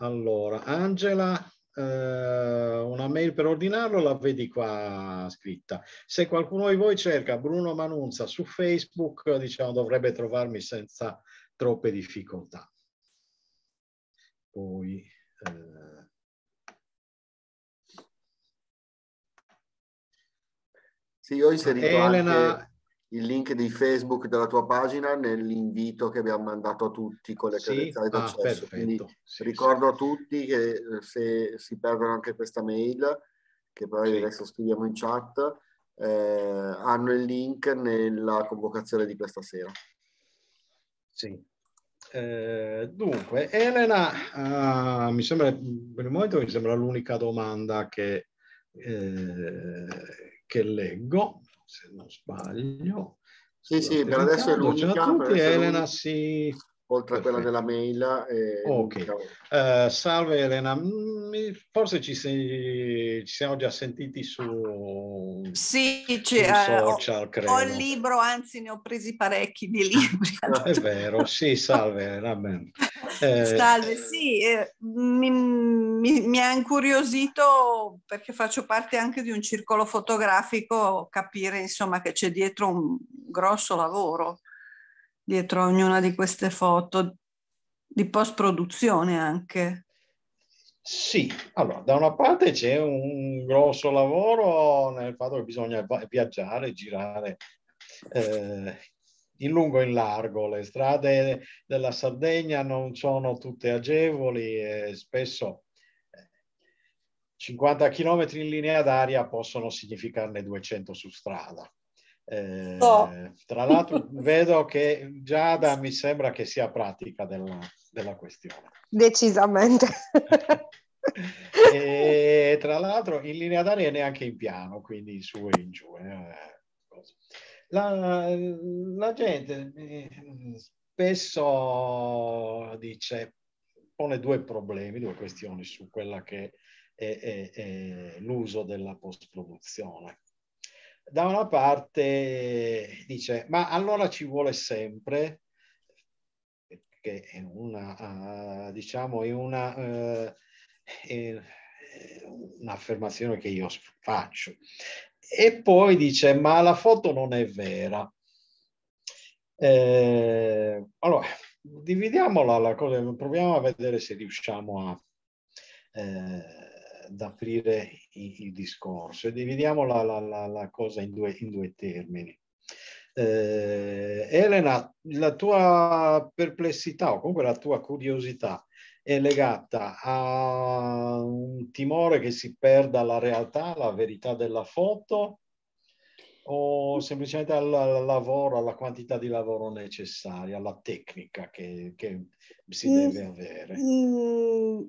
Allora, Angela, eh, una mail per ordinarlo la vedi qua scritta. Se qualcuno di voi cerca Bruno Manunza su Facebook, diciamo, dovrebbe trovarmi senza troppe difficoltà. Poi... Eh, Sì, io ho inserito Elena, anche il link di Facebook della tua pagina nell'invito che abbiamo mandato a tutti con le sì? credenziali ah, d'accesso. Ah, Quindi sì, ricordo sì. a tutti che eh, se si perdono anche questa mail, che poi adesso scriviamo in chat, eh, hanno il link nella convocazione di questa sera. Sì. Eh, dunque, Elena, uh, mi sembra, per il momento mi sembra l'unica domanda che, eh, che leggo se non sbaglio. Sì, sì, per adesso è l'unica. Ciao a tutti, Elena, sì oltre Perfetto. a quella della mail. Eh, ok. Uh, salve Elena, mm, forse ci, sei, ci, siamo già sentiti su, sì, su eh, social, credo. Ho il libro, anzi ne ho presi parecchi di libri. è vero, sì, salve Elena. Eh, salve, sì, eh, mi, mi, mi ha incuriosito perché faccio parte anche di un circolo fotografico capire insomma che c'è dietro un grosso lavoro dietro ognuna di queste foto, di post-produzione anche. Sì, allora, da una parte c'è un grosso lavoro nel fatto che bisogna viaggiare, girare eh, in lungo e in largo. Le strade della Sardegna non sono tutte agevoli e spesso 50 eh, km in linea d'aria possono significarne 200 su strada. Eh, no. Tra l'altro vedo che Giada mi sembra che sia pratica della, della questione. Decisamente. e tra l'altro in linea d'aria e neanche in piano, quindi su e in giù. Eh. La, la, gente eh, spesso dice, pone due problemi, due questioni su quella che è, è, è l'uso della post-produzione da una parte dice, ma allora ci vuole sempre, che è una, eh, diciamo, è una, eh, è eh, un'affermazione che io faccio. E poi dice, ma la foto non è vera. Eh, allora, dividiamola la cosa, proviamo a vedere se riusciamo a... Eh, ad aprire il, il discorso e dividiamo la, la, la, la cosa in due, in due termini. Eh, Elena, la tua perplessità o comunque la tua curiosità è legata a un timore che si perda la realtà, la verità della foto o semplicemente al, lavoro, alla quantità di lavoro necessaria, alla tecnica che, che si mm, deve avere? Mm,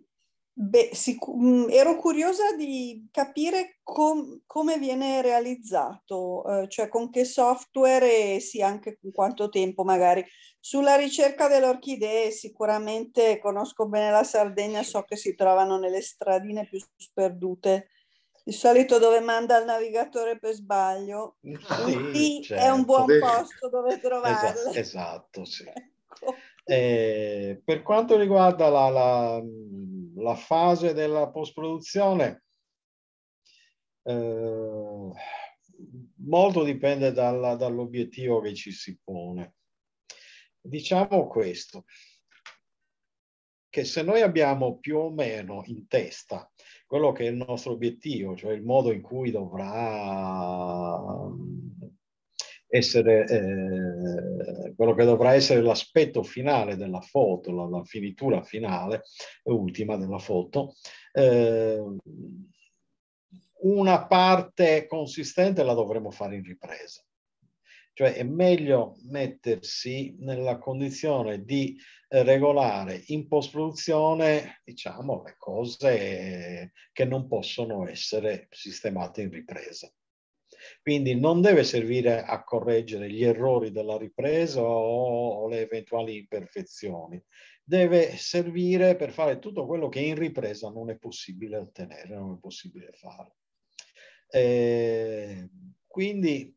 Beh, sic- mm, ero curiosa di capire com- come viene realizzato, eh, cioè con che software e sì, anche con quanto tempo magari. Sulla ricerca delle orchidee sicuramente conosco bene la Sardegna, so che si trovano nelle stradine più sperdute, di solito dove manda il navigatore per sbaglio. Ah, sì, certo. è un buon certo. posto dove trovarle. Esatto, esatto sì. ecco. eh, per quanto riguarda la, la la fase della post-produzione eh, molto dipende dall'obiettivo dall che ci si pone. Diciamo questo, che se noi abbiamo più o meno in testa quello che è il nostro obiettivo, cioè il modo in cui dovrà essere eh, quello che dovrà essere l'aspetto finale della foto, la, la finitura finale e ultima della foto. Eh, una parte consistente la dovremo fare in ripresa. Cioè è meglio mettersi nella condizione di regolare in post-produzione, diciamo, le cose che non possono essere sistemate in ripresa. Quindi non deve servire a correggere gli errori della ripresa o, o le eventuali imperfezioni, deve servire per fare tutto quello che in ripresa non è possibile ottenere, non è possibile fare. Eh, quindi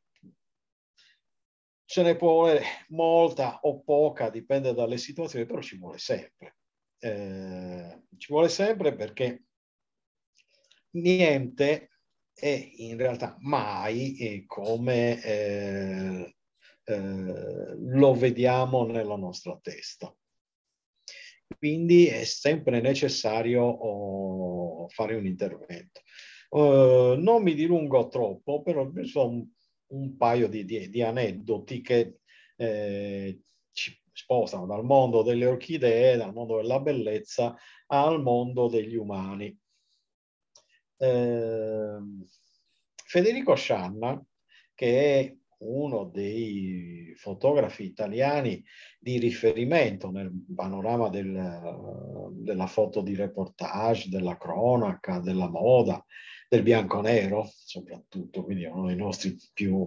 ce ne può volere molta o poca, dipende dalle situazioni, però ci vuole sempre. Eh, ci vuole sempre perché niente e in realtà mai eh, come eh, eh, lo vediamo nella nostra testa. Quindi è sempre necessario oh, fare un intervento. Uh, non mi dilungo troppo, però ci sono un, un, paio di, di, di aneddoti che eh, ci spostano dal mondo delle orchidee, dal mondo della bellezza, al mondo degli umani. Ehm, Federico Scianna, che è uno dei fotografi italiani di riferimento nel panorama del, della foto di reportage, della cronaca, della moda, del bianco-nero soprattutto, quindi uno dei nostri più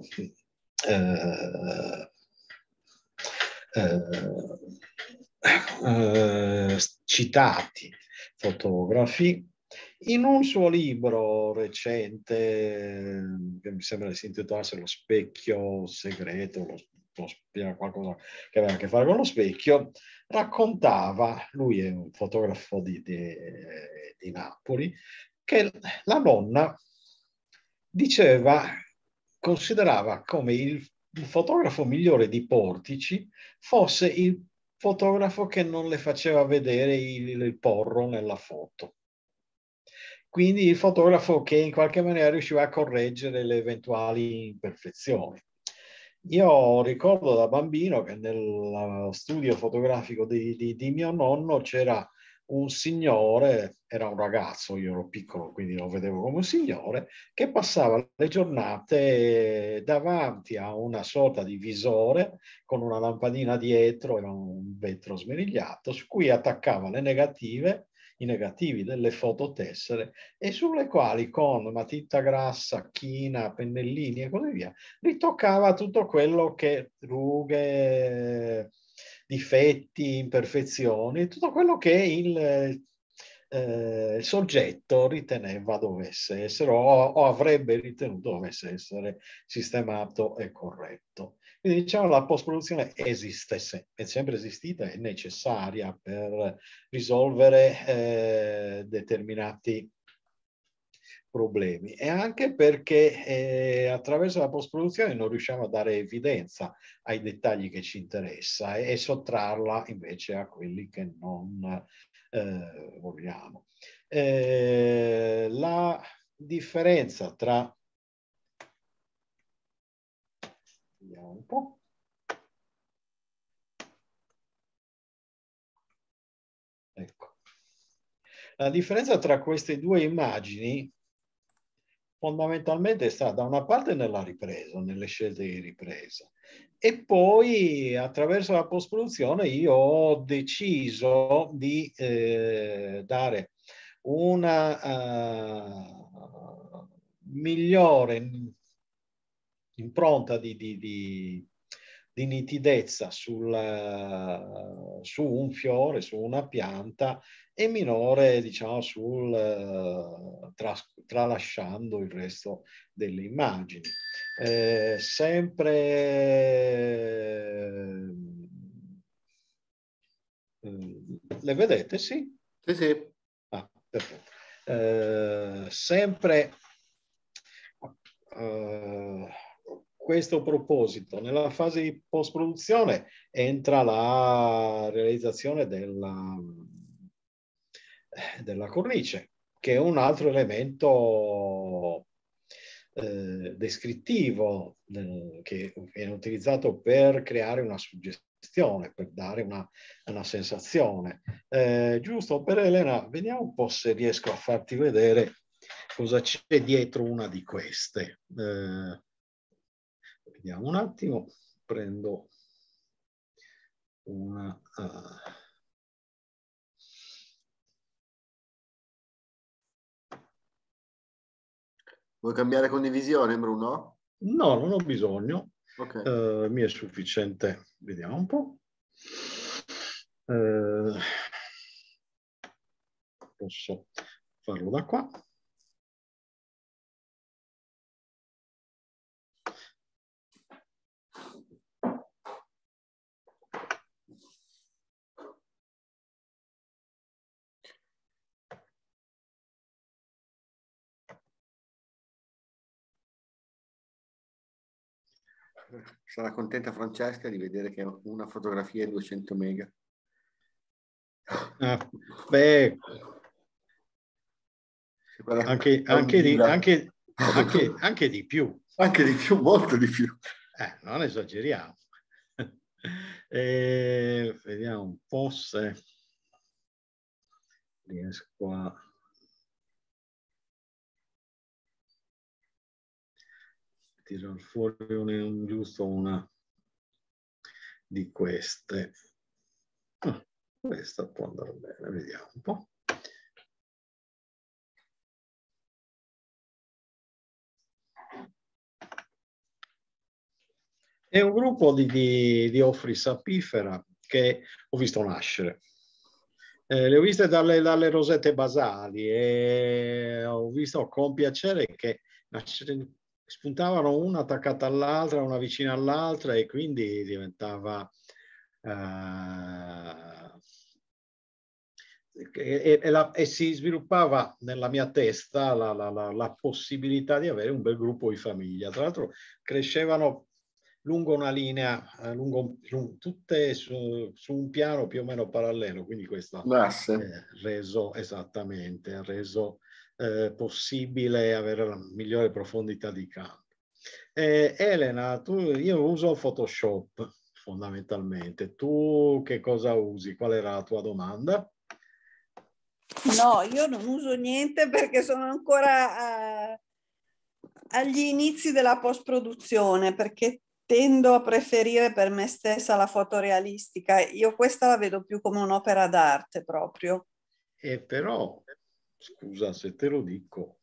eh, eh, eh citati fotografi in un suo libro recente, ehm, che mi sembra si intitolasse Lo specchio segreto, lo, lo, qualcosa che aveva a che fare con lo specchio, raccontava, lui è un fotografo di, di, di Napoli, che la nonna diceva, considerava come il, il fotografo migliore di Portici fosse il fotografo che non le faceva vedere il, il porro nella foto quindi il fotografo che in qualche maniera riusciva a correggere le eventuali imperfezioni. Io ricordo da bambino che nel studio fotografico di, di, di mio nonno c'era un signore, era un ragazzo, io ero piccolo quindi lo vedevo come un signore, che passava le giornate davanti a una sorta di visore con una lampadina dietro, era un vetro smerigliato, su cui attaccava le negative i negativi delle fototessere e sulle quali con matita grassa, china, pennellini e così via ritoccava tutto quello che rughe, difetti, imperfezioni, tutto quello che il eh, il soggetto riteneva dovesse essere o, o, avrebbe ritenuto dovesse essere sistemato e corretto. Quindi diciamo la post-produzione esistesse, è sempre esistita, è necessaria per risolvere eh, determinati problemi e anche perché eh, attraverso la post-produzione non riusciamo a dare evidenza ai dettagli che ci interessa e, e sottrarla invece a quelli che non eh, vogliamo. Eh, la differenza tra La differenza tra queste due immagini fondamentalmente sta da una parte nella ripresa, nelle scelte di ripresa e poi attraverso la post-produzione io ho deciso di eh, dare una uh, migliore impronta di, di, di di nitidezza sul, su un fiore, su una pianta e minore diciamo sul tras, tralasciando il resto delle immagini. Eh, sempre eh, le vedete, sì? Sì, sì. Ah, perfetto. Eh, sempre eh, questo proposito, nella fase di post-produzione entra la realizzazione della, eh, della cornice, che è un altro elemento eh, descrittivo che viene utilizzato per creare una suggestione, per dare una, una sensazione. Eh, giusto, per Elena, vediamo un po' se riesco a farti vedere cosa c'è dietro una di queste. Eh, Vediamo un attimo, prendo una... Uh, Vuoi cambiare condivisione, Bruno? No, non ho bisogno. Okay. Uh, mi è sufficiente. Vediamo un po'. Uh, posso farlo da qua. sarà contenta Francesca di vedere che una fotografia è 200 mega. Ah, beh, anche, anche, di, anche, anche, di, più. Anche di più, molto di più. Eh, non esageriamo. Eh, vediamo un po' se riesco a... tirar fuori un, un, giusto una di queste. Ah, questa può andare bene, vediamo un po'. È un gruppo di, di, di offri sapifera che ho visto nascere. Eh, le ho viste dalle, dalle, rosette basali e ho visto con piacere che nascere spuntavano una attaccata all'altra, una vicina all'altra e quindi diventava... Uh, e, e, la, e, si sviluppava nella mia testa la, la, la, possibilità di avere un bel gruppo di famiglia. Tra l'altro crescevano lungo una linea, eh, lungo, lungo, tutte su, su, un piano più o meno parallelo, quindi questo ha reso esattamente, ha reso eh, possibile avere la migliore profondità di campo. Eh, Elena, tu, io uso Photoshop fondamentalmente. Tu che cosa usi? Qual era la tua domanda? No, io non uso niente perché sono ancora a, eh, agli inizi della post-produzione perché tendo a preferire per me stessa la fotorealistica. Io questa la vedo più come un'opera d'arte proprio. E eh, però Scusa se te lo dico.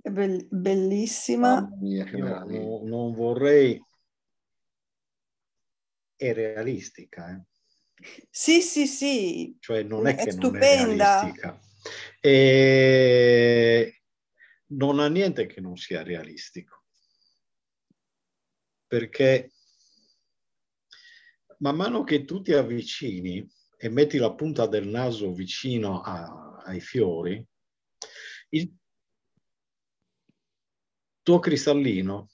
È be bellissima. mia, che no, non vorrei... È realistica. Eh. Sì, sì, sì. Cioè non è, è che stupenda. non è E eh, non ha niente che non sia realistico. Perché man mano che tu ti avvicini, e metti la punta del naso vicino a, ai fiori, il tuo cristallino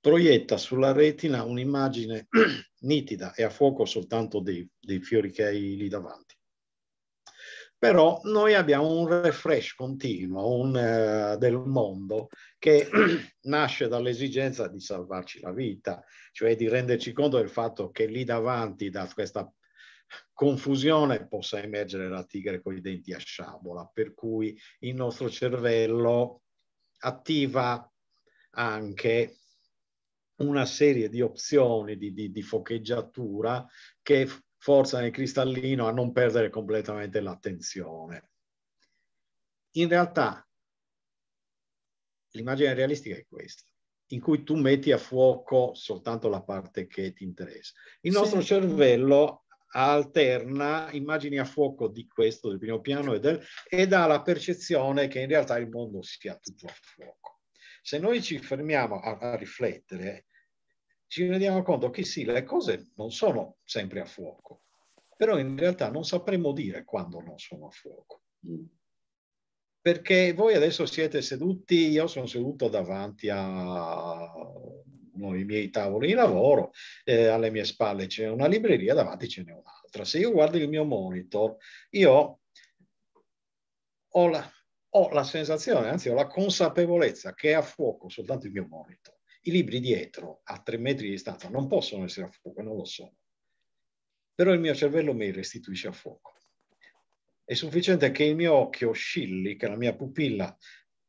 proietta sulla retina un'immagine nitida e a fuoco soltanto dei, dei fiori che hai lì davanti. Però noi abbiamo un refresh continuo un, eh, del mondo che nasce dall'esigenza di salvarci la vita, cioè di renderci conto del fatto che lì davanti, da questa confusione possa emergere la tigre con i denti a sciabola, per cui il nostro cervello attiva anche una serie di opzioni di, di, di focheggiatura che forzano il cristallino a non perdere completamente l'attenzione. In realtà l'immagine realistica è questa, in cui tu metti a fuoco soltanto la parte che ti interessa. Il nostro sì. cervello alterna immagini a fuoco di questo, del primo piano e, del, e dà la percezione che in realtà il mondo sia tutto a fuoco. Se noi ci fermiamo a, a riflettere, ci rendiamo conto che sì, le cose non sono sempre a fuoco, però in realtà non sapremo dire quando non sono a fuoco. Mm. Perché voi adesso siete seduti, io sono seduto davanti a i miei tavoli di lavoro, eh, alle mie spalle c'è una libreria, davanti ce n'è un'altra. Se io guardo il mio monitor, io ho la, ho la sensazione, anzi ho la consapevolezza che è a fuoco soltanto il mio monitor. I libri dietro, a tre metri di distanza, non possono essere a fuoco, non lo sono. Però il mio cervello mi restituisce a fuoco. È sufficiente che il mio occhio oscilli, che la mia pupilla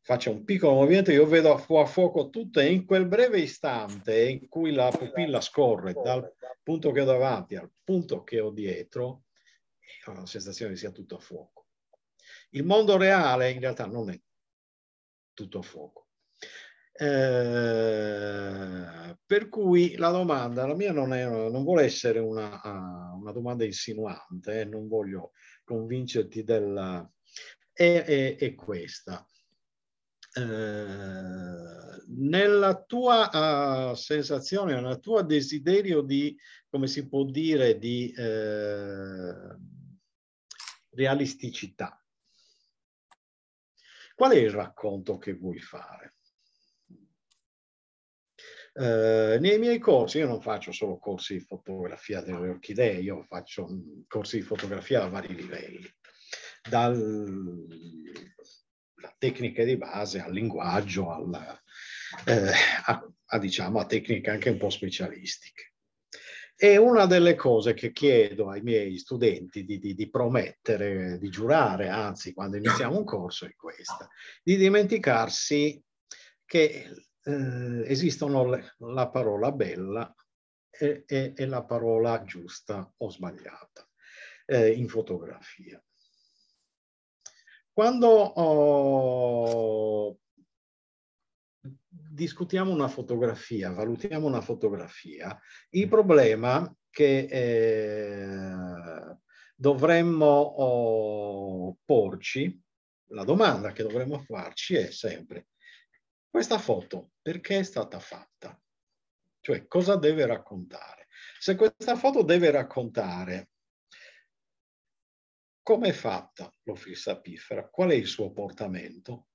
faccia un piccolo movimento, io vedo a fuoco tutto e in quel breve istante in cui la pupilla scorre dal punto che ho davanti al punto che ho dietro, ho la sensazione che sia tutto a fuoco. Il mondo reale in realtà non è tutto a fuoco. Eh, per cui la domanda, la mia non, è, non vuole essere una, ah, una domanda insinuante, eh, non voglio convincerti della... è, è, è questa eh, nella tua uh, sensazione, nel tuo desiderio di, come si può dire, di eh, realisticità, qual è il racconto che vuoi fare? Uh, nei miei corsi io non faccio solo corsi di fotografia delle orchidee, io faccio mm, corsi di fotografia a vari livelli, dal a tecniche di base, al linguaggio, alla, eh, a, a, diciamo, a tecniche anche un po' specialistiche. E una delle cose che chiedo ai miei studenti di, di, di, promettere, di giurare, anzi quando iniziamo un corso è questa, di dimenticarsi che eh, esistono le, la parola bella e, e, e, la parola giusta o sbagliata eh, in fotografia. Quando oh, discutiamo una fotografia, valutiamo una fotografia, il mm. problema che eh, dovremmo oh, porci, la domanda che dovremmo farci è sempre questa foto perché è stata fatta? Cioè cosa deve raccontare? Se questa foto deve raccontare come è fatta l'officina pifera? Qual è il suo portamento?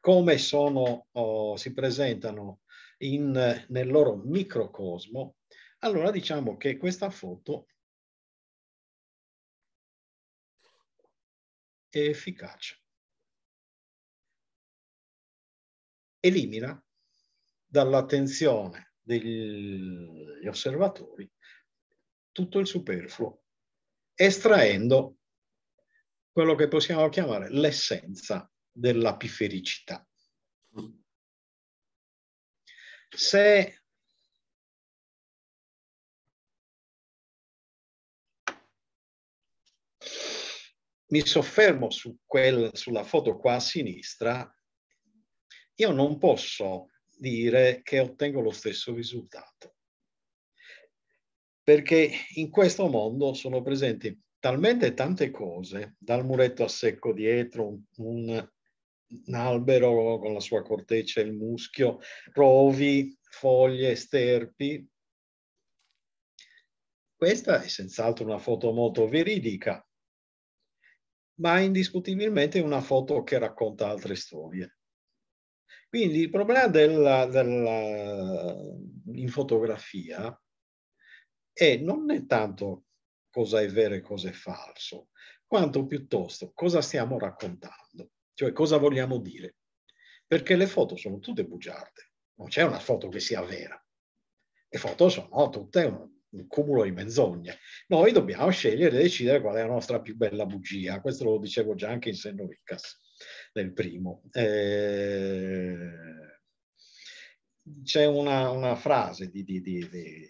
Come sono, oh, si presentano in, nel loro microcosmo? Allora diciamo che questa foto è efficace. Elimina dall'attenzione degli osservatori tutto il superfluo estraendo quello che possiamo chiamare l'essenza della pifericità. Se mi soffermo su quel, sulla foto qua a sinistra, io non posso dire che ottengo lo stesso risultato perché in questo mondo sono presenti talmente tante cose, dal muretto a secco dietro, un, un, albero con la sua corteccia, il muschio, rovi, foglie, sterpi. Questa è senz'altro una foto molto veridica, ma indiscutibilmente una foto che racconta altre storie. Quindi il problema della, della in fotografia e non è tanto cosa è vero e cosa è falso, quanto piuttosto cosa stiamo raccontando, cioè cosa vogliamo dire. Perché le foto sono tutte bugiarde, non c'è una foto che sia vera. Le foto sono tutte un, un cumulo di menzogne. Noi dobbiamo scegliere e decidere qual è la nostra più bella bugia. Questo lo dicevo già anche in Senno Senoricas, nel primo. Eh, c'è una, una, frase di, di, di, di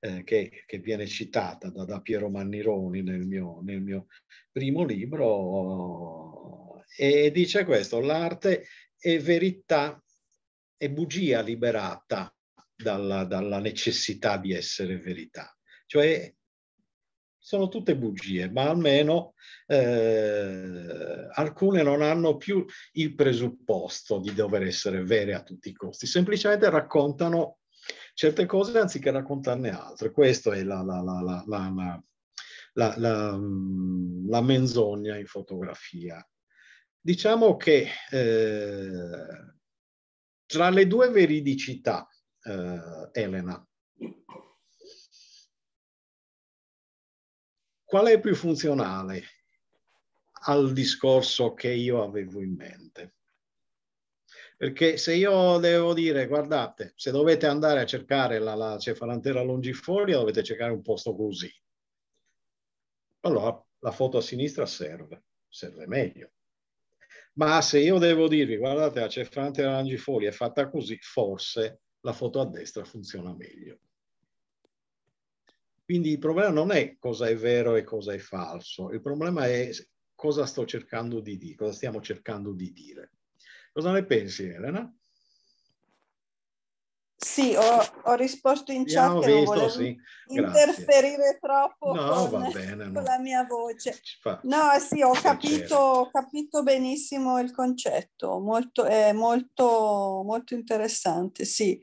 eh, che, che, viene citata da, da Piero Mannironi nel mio, nel mio primo libro, e dice questo, l'arte è verità è bugia liberata dalla, dalla necessità di essere verità. Cioè sono tutte bugie, ma almeno eh, alcune non hanno più il presupposto di dover essere vere a tutti i costi, semplicemente raccontano certe cose anziché raccontarne altre. Questa è la, la, la, mm, la menzogna in fotografia. Diciamo che eh, tra le due veridicità, eh, Elena, qual è più funzionale al discorso che io avevo in mente? Perché se io devo dire, guardate, se dovete andare a cercare la, la cefalantera longifolia, dovete cercare un posto così. Allora la foto a sinistra serve, serve meglio. Ma se io devo dirvi, guardate, la cefalantera longifolia è fatta così, forse la foto a destra funziona meglio. Quindi il problema non è cosa è vero e cosa è falso, il problema è cosa sto cercando di dire, cosa stiamo cercando di dire. Cosa ne pensi, Elena? Sì, ho, ho risposto in chat Abbiamo che visto, non volevo sì. interferire troppo no, con, bene, no. la mia voce. No, sì, ho capito, ho capito, benissimo il concetto, molto, è molto, molto interessante, sì.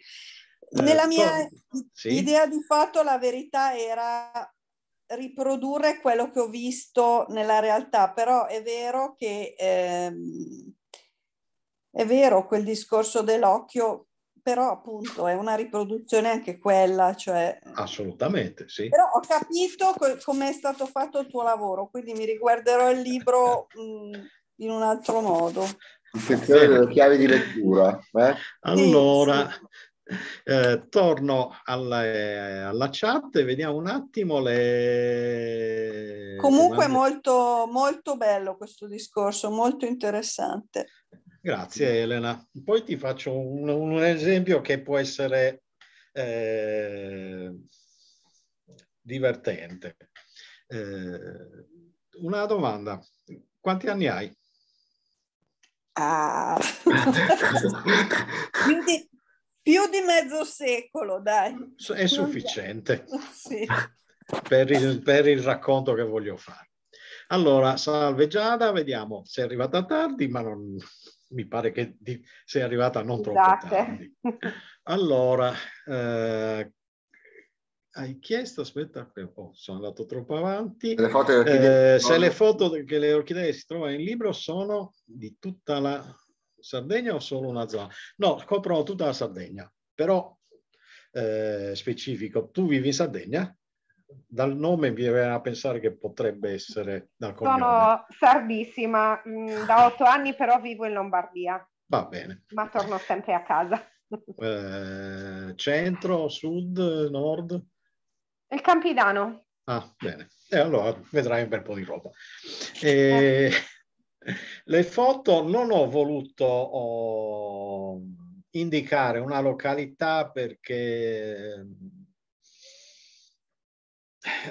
Nella eh, mia sì. idea di fatto la verità era riprodurre quello che ho visto nella realtà, però è vero che ehm, è vero quel discorso dell'occhio, però appunto è una riproduzione anche quella, cioè... Eh. Assolutamente, sì. Però ho capito co- come è stato fatto il tuo lavoro, quindi mi riguarderò il libro mh, in un altro modo. Funzione delle chiavi di lettura. Eh? Allora, sì, sì. Eh, torno alle, alla chat e vediamo un attimo le... Comunque domande. molto, molto bello questo discorso, molto interessante. Grazie Elena. Poi ti faccio un, un esempio che può essere eh, divertente. Eh, una domanda, quanti anni hai? Ah. più, di, più, di, mezzo secolo, dai. È sufficiente sì. per, il, per il racconto che voglio fare. Allora, salve Giada, vediamo, sei arrivata tardi, ma non, mi pare che di, sei arrivata non troppo esatto. tardi. Allora, eh, hai chiesto, aspetta, oh, sono andato troppo avanti. Le foto eh, se le foto che le orchidee si trovano in libro sono di tutta la Sardegna o solo una zona? No, coprono tutta la Sardegna, però eh, specifico, tu vivi in Sardegna? dal nome mi viene a pensare che potrebbe essere dal cognome. Sono sardissima, mm, da otto anni però vivo in Lombardia. Va bene. Ma torno sempre a casa. Eh, centro, sud, nord? Il Campidano. Ah, bene. E allora vedrai un bel po' di roba. Eh, le foto non ho voluto oh, indicare una località perché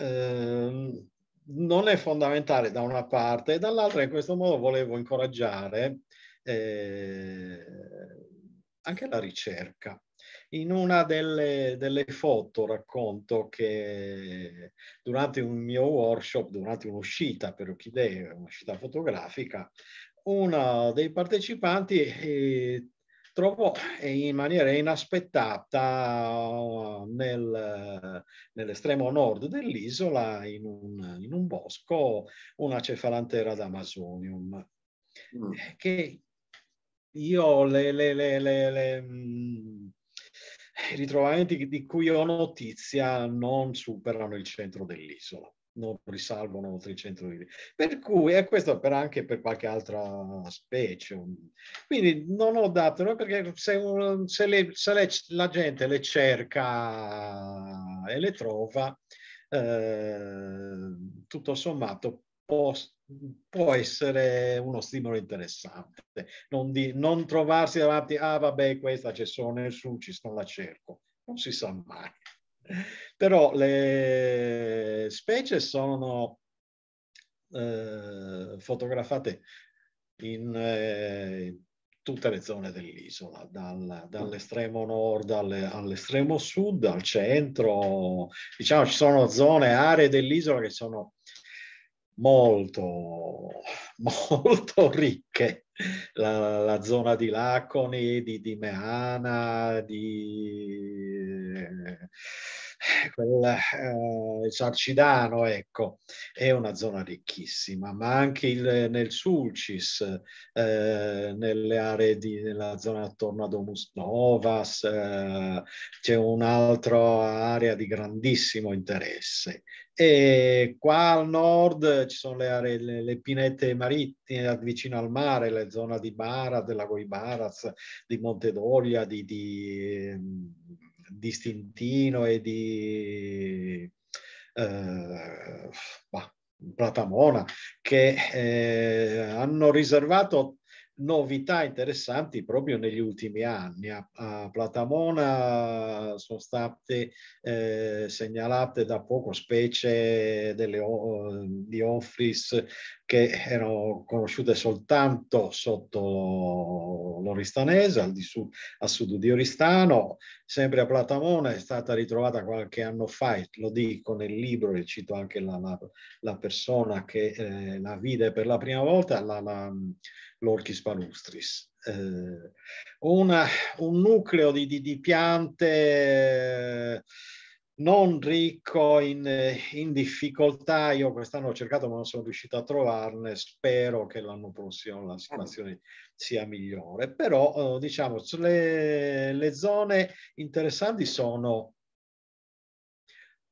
Ehm, non è fondamentale da una parte e dall'altra in questo modo volevo incoraggiare eh, anche la ricerca. In una delle, delle, foto racconto che durante un mio workshop, durante un'uscita per Occhidea, un'uscita fotografica, uno dei partecipanti eh, trovò in maniera inaspettata nel, nell'estremo nord dell'isola, in un, in un bosco, una cefalantera d'Amazonium, mm. Eh, che io le, le, le, le mh, mm, i ritrovamenti di cui ho notizia non superano il centro dell'isola non risalgono oltre i 100 lire. Per cui, e questo per anche per qualche altra specie. Quindi non ho dato, no? perché se, se, le, se le, la gente le cerca e le trova, eh, tutto sommato può, può, essere uno stimolo interessante. Non, di, non trovarsi davanti, ah vabbè, questa c'è sono nel su, ci sto la cerco. Non si sa mai. Però le specie sono eh, fotografate in eh, tutte le zone dell'isola, dal, dall'estremo nord alle, all'estremo sud, al centro. Diciamo ci sono zone, aree dell'isola che sono molto, molto ricche. La, la zona di Laconi, di, di Meana, di eh, quel eh, Sarcidano, ecco, è una zona ricchissima, ma anche il, nel Sulcis, eh, nelle aree di, nella zona attorno a Domus Novas, eh, c'è un'altra area di grandissimo interesse. E qua al nord ci sono le aree, le, le pinete marittime vicino al mare, la zona di Bara, della Goibaraz, di Montedoglia, di, di di stintino e di eh, bah, Platamona che eh, hanno riservato novità interessanti proprio negli ultimi anni. A, a Platamona sono state eh, segnalate da poco specie delle, di office che erano conosciute soltanto sotto l'Oristanese, al di su, a sud di Oristano. Sempre a Platamona è stata ritrovata qualche anno fa, lo dico nel libro e cito anche la, la, la persona che eh, la vide per la prima volta, la, l'Orchis palustris. Eh, una, un nucleo di, di, di piante eh, non ricco in, in, difficoltà. Io quest'anno ho cercato ma non sono riuscito a trovarne, spero che l'anno prossimo la situazione sia migliore. Però eh, diciamo le, le zone interessanti sono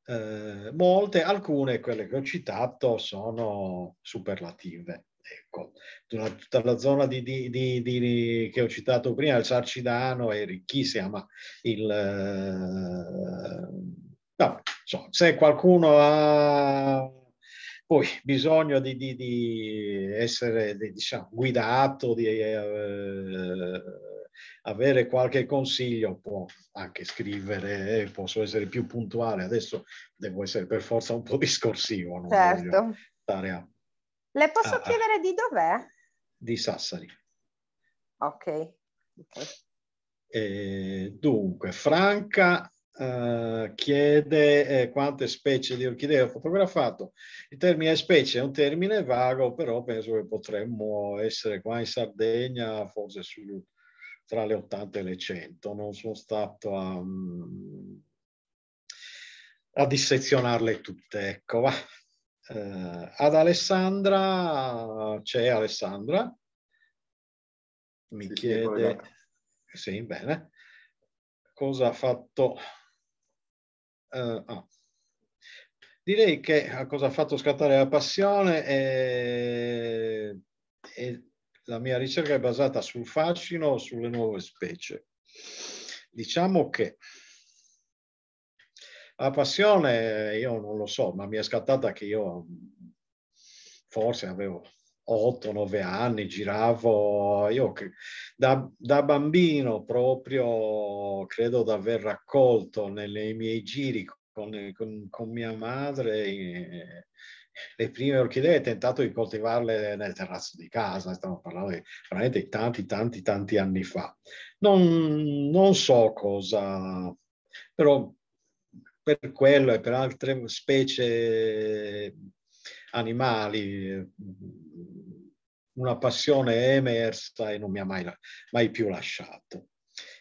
eh, molte, alcune quelle che ho citato sono superlative. Ecco, tutta la zona di, di, di, che ho citato prima, il Sarcidano, è ricchissima, ma il... Eh, no, insomma, se qualcuno ha poi bisogno di, di, di essere di, diciamo, guidato, di eh, avere qualche consiglio, può anche scrivere, eh, posso essere più puntuale. Adesso devo essere per forza un po' discorsivo, non certo. voglio a le posso ah, ah, chiedere di dov'è? Di Sassari. Ok. okay. Eh, dunque, Franca eh, chiede eh, quante specie di orchidee ho fotografato. Il termine specie è un termine vago, però penso che potremmo essere qua in Sardegna, forse su, tra le 80 e le 100. Non sono stato a, mm, a dissezionarle tutte, ecco, va. Eh, ad Alessandra c'è Alessandra. Mi sì, chiede... Sì, bene. Cosa ha fatto... Eh, ah. Direi che a cosa ha fatto scattare la passione è, è la mia ricerca è basata sul fascino, sulle nuove specie. Diciamo che la passione, io non lo so, ma mi è scattata che io forse avevo 8-9 anni, giravo, io da, da, bambino proprio credo di aver raccolto nei miei giri con, con, con mia madre eh, le prime orchidee, ho tentato di coltivarle nel terrazzo di casa, stiamo parlando di, veramente di tanti, tanti, tanti anni fa. Non, non so cosa, però per quello e per altre specie animali una passione è emersa e non mi ha mai, mai più lasciato.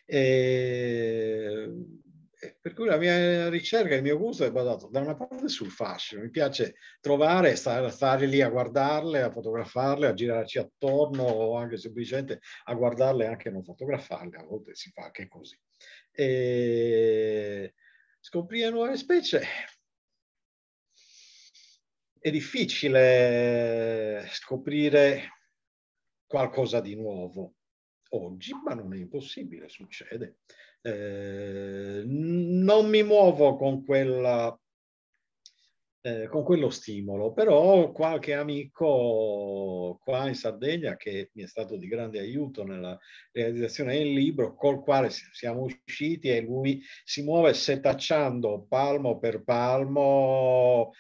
E per cui la mia ricerca, il mio gusto è basato da una parte sul fascino, mi piace trovare, stare, stare, lì a guardarle, a fotografarle, a girarci attorno o anche semplicemente a guardarle e anche non fotografarle, a volte si fa anche così. E scoprire nuove specie è difficile scoprire qualcosa di nuovo oggi, ma non è impossibile, succede. Eh, non mi muovo con quella eh, con quello stimolo. Però qualche amico qua in Sardegna che mi è stato di grande aiuto nella realizzazione del libro, col quale siamo usciti e lui si muove setacciando palmo per palmo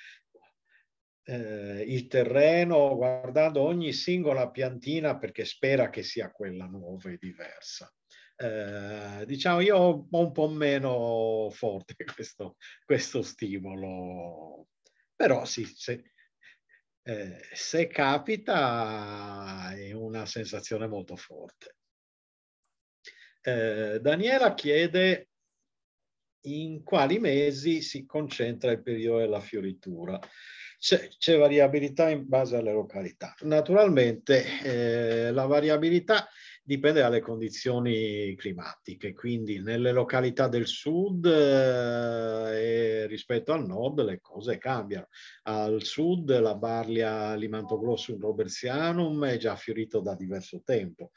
eh, il terreno, guardando ogni singola piantina perché spera che sia quella nuova e diversa. Eh, diciamo io ho un po' meno forte questo, questo stimolo però sì, se, eh, se capita è una sensazione molto forte. Eh, Daniela chiede in quali mesi si concentra il periodo della fioritura. C'è, variabilità in base alle località. Naturalmente eh, la variabilità dipende dalle condizioni climatiche, quindi nelle località del sud eh, rispetto al nord le cose cambiano. Al sud la barlia Limantoglossum robertianum è già fiorito da diverso tempo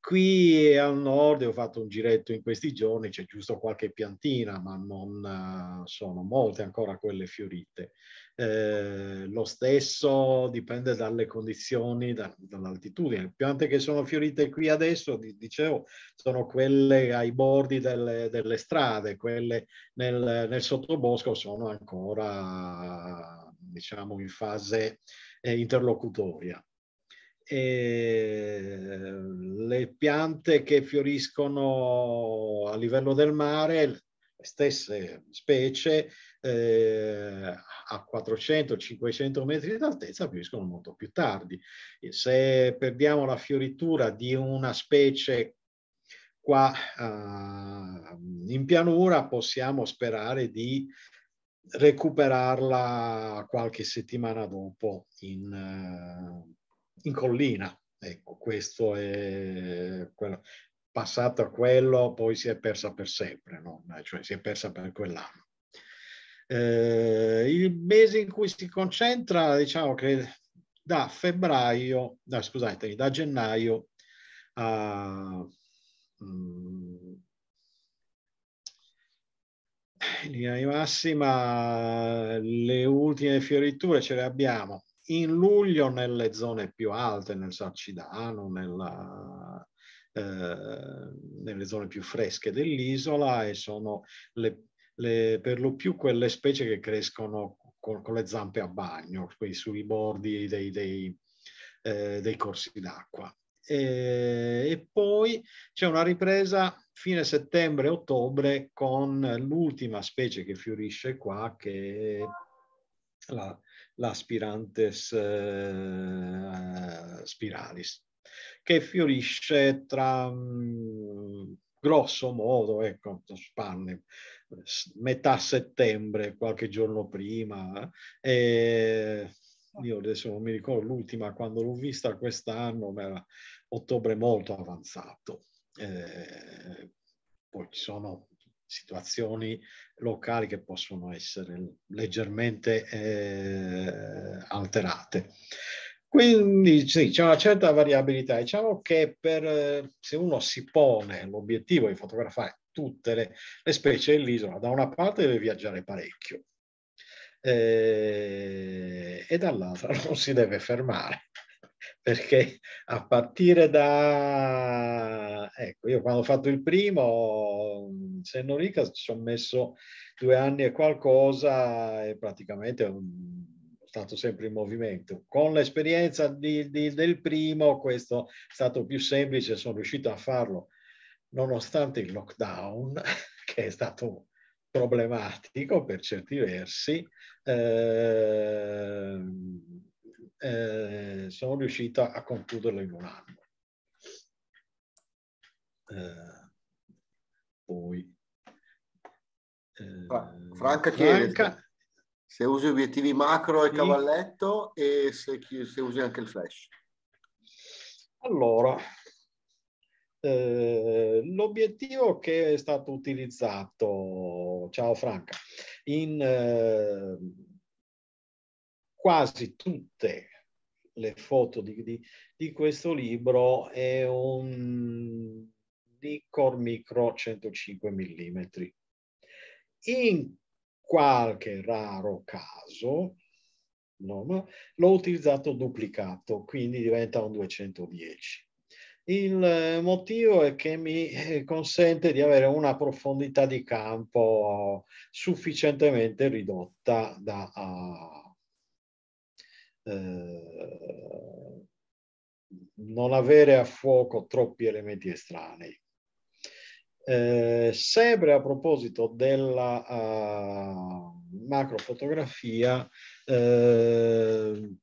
Qui al nord ho fatto un giretto in questi giorni, c'è giusto qualche piantina, ma non eh, sono molte ancora quelle fiorite. Eh, lo stesso dipende dalle condizioni, da, dall'altitudine. Le piante che sono fiorite qui adesso, dicevo, sono quelle ai bordi delle, delle strade, quelle nel, nel, sottobosco sono ancora, diciamo, in fase eh, interlocutoria. Ehm, le piante che fioriscono a livello del mare, le stesse specie, eh, a 400-500 metri d'altezza fioriscono molto più tardi. Se perdiamo la fioritura di una specie qua eh, in pianura, possiamo sperare di recuperarla qualche settimana dopo in, eh, in collina. Ecco, questo è quello. passato a quello, poi si è persa per sempre, no? cioè si è persa per quell'anno. Eh, il mese in cui si concentra, diciamo che da febbraio, no, scusatemi, da gennaio a, um, in linea di massima le ultime fioriture ce le abbiamo in luglio nelle zone più alte, nel Sarcidano, nella, eh, nelle zone più fresche dell'isola e sono le, le, per lo più quelle specie che crescono con, con le zampe a bagno, sui bordi dei, dei, eh, dei corsi d'acqua. E, e poi c'è una ripresa fine settembre-ottobre con l'ultima specie che fiorisce qua, che è la, l'aspirantes eh, spiralis, che fiorisce tra, mh, mm, grosso modo, ecco, spanne, metà settembre, qualche giorno prima. Eh, e io adesso non mi ricordo l'ultima quando l'ho vista quest'anno, ma era ottobre molto avanzato. Eh, poi ci sono situazioni locali che possono essere leggermente eh, alterate. Quindi sì, c'è una certa variabilità. Diciamo che per, se uno si pone l'obiettivo di fotografare tutte le, le specie dell'isola, da una parte deve viaggiare parecchio eh, e dall'altra non si deve fermare perché a partire da... Ecco, io quando ho fatto il primo, se non rica, ci ho messo due anni e qualcosa e praticamente ho stato sempre in movimento. Con l'esperienza di, di, del primo, questo è stato più semplice, sono riuscito a farlo nonostante il lockdown, che è stato problematico per certi versi. Eh, eh, sono riuscita a concluderlo in un anno. Eh, poi... Eh, Franca, Franca chiede se usi obiettivi macro e sì. cavalletto e se, se, usi anche il flash. Allora, eh, l'obiettivo che è stato utilizzato, ciao Franca, in, eh, quasi tutte le foto di, di, di questo libro è un Nikkor Micro 105 mm. In qualche raro caso no, l'ho utilizzato duplicato, quindi diventa un 210. Il motivo è che mi eh, consente di avere una profondità di campo sufficientemente ridotta da eh, non avere a fuoco troppi elementi estranei. Eh, sempre a proposito della uh, macrofotografia, eh,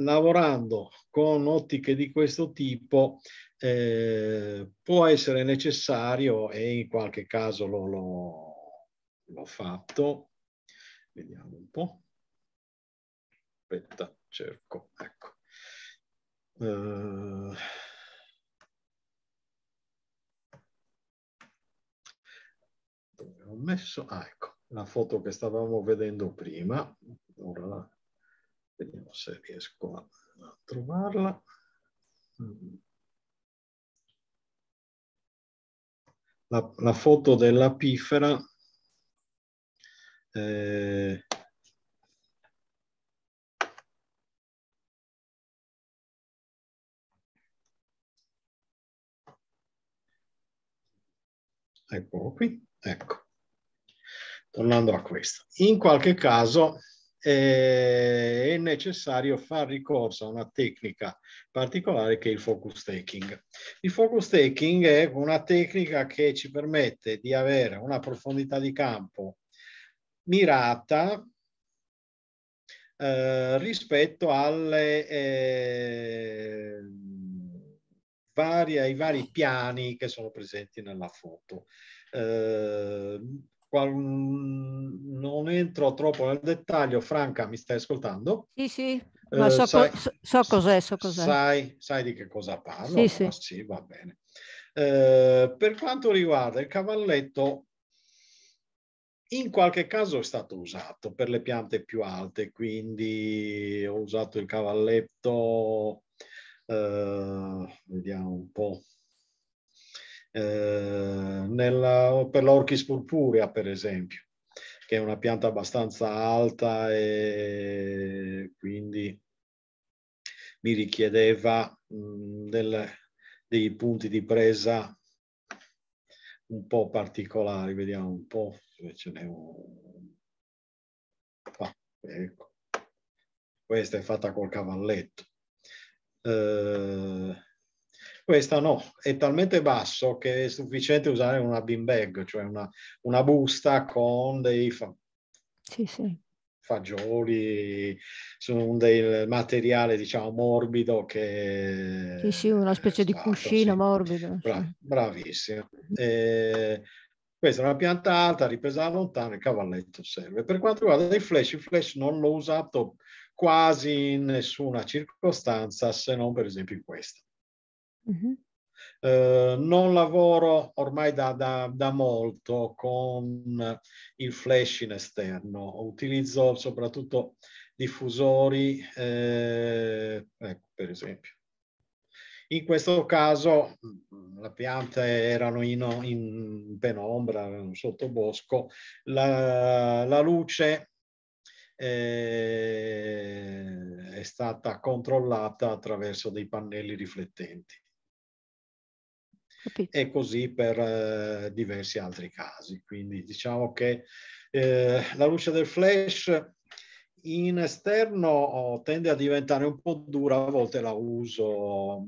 lavorando con ottiche di questo tipo eh, può essere necessario e in qualche caso l'ho fatto, vediamo un po', aspetta, cerco, ecco. Uh... Dove ho messo? Ah, ecco, la foto che stavamo vedendo prima. Ora la... vediamo se riesco a, a trovarla. Mm. La, la, foto della pifera eh, eccolo qui, ecco. Tornando a questo, in qualche caso eh, è necessario far ricorso a una tecnica particolare che è il focus taking. Il focus taking è una tecnica che ci permette di avere una profondità di campo mirata eh, rispetto alle... Eh, vari, ai vari piani che sono presenti nella foto. Eh, non entro troppo nel dettaglio, Franca mi stai ascoltando? Sì, sì, ma eh, so, eh, sai, co- so, cos'è, so cos'è. Sai, sai, di che cosa parlo? Sì, sì. Ah, sì va bene. Eh, per quanto riguarda il cavalletto, in qualche caso è stato usato per le piante più alte, quindi ho usato il cavalletto eh, vediamo un po'. Eh, nella, per l'orchis purpurea, per esempio, che è una pianta abbastanza alta e quindi mi richiedeva mh, mm, del, dei punti di presa un po' particolari, vediamo un po' se ce n'è uno. Ah, ecco. Questa è fatta col cavalletto. Eh, questa no, è talmente basso che è sufficiente usare una bean bag, cioè una, una busta con dei fa- sì, sì. fagioli, su del materiale diciamo morbido che... Sì, sì, una specie stato, di esatto, cuscino sì. morbido. Bra- bravissimo. Mhm. Eh, questa è una pianta alta, ripresa da lontano, il cavalletto serve. Per quanto riguarda i flash, il flash non l'ho usato quasi in nessuna circostanza se non per esempio in questa. Mm-hmm. Eh, non lavoro ormai da, da, da, molto con il flash in esterno, utilizzo soprattutto diffusori, eh, ecco, per esempio. In questo caso mm, le piante erano in, in penombra, in un sottobosco, la, la luce eh, è stata controllata attraverso dei pannelli riflettenti. Capito. E così per eh, diversi altri casi. Quindi diciamo che eh, la luce del flash in esterno oh, tende a diventare un po' dura, a volte la uso,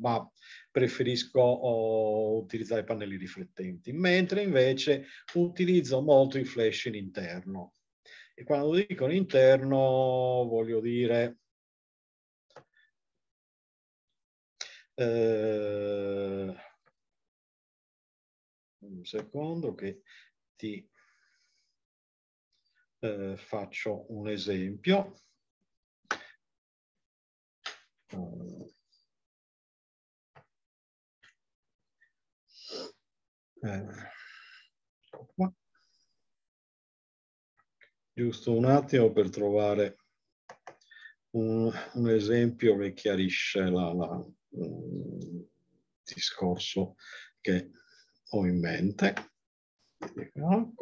ma preferisco oh, utilizzare pannelli riflettenti, mentre invece utilizzo molto i flash in interno. E quando dico interno, voglio dire eh, un secondo che ti eh, faccio un esempio. Eh. giusto un attimo per trovare un, un esempio che chiarisce il discorso che ho in mente. Eccolo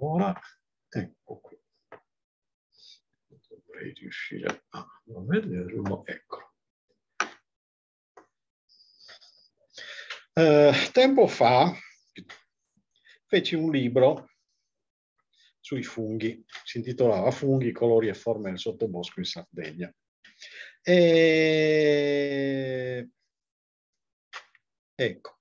Allora, ecco qui. Dovrei riuscire a vederlo, eccolo. Eh, tempo fa feci un libro sui funghi, si intitolava Funghi, colori e forme del sottobosco in Sardegna. E... Ecco,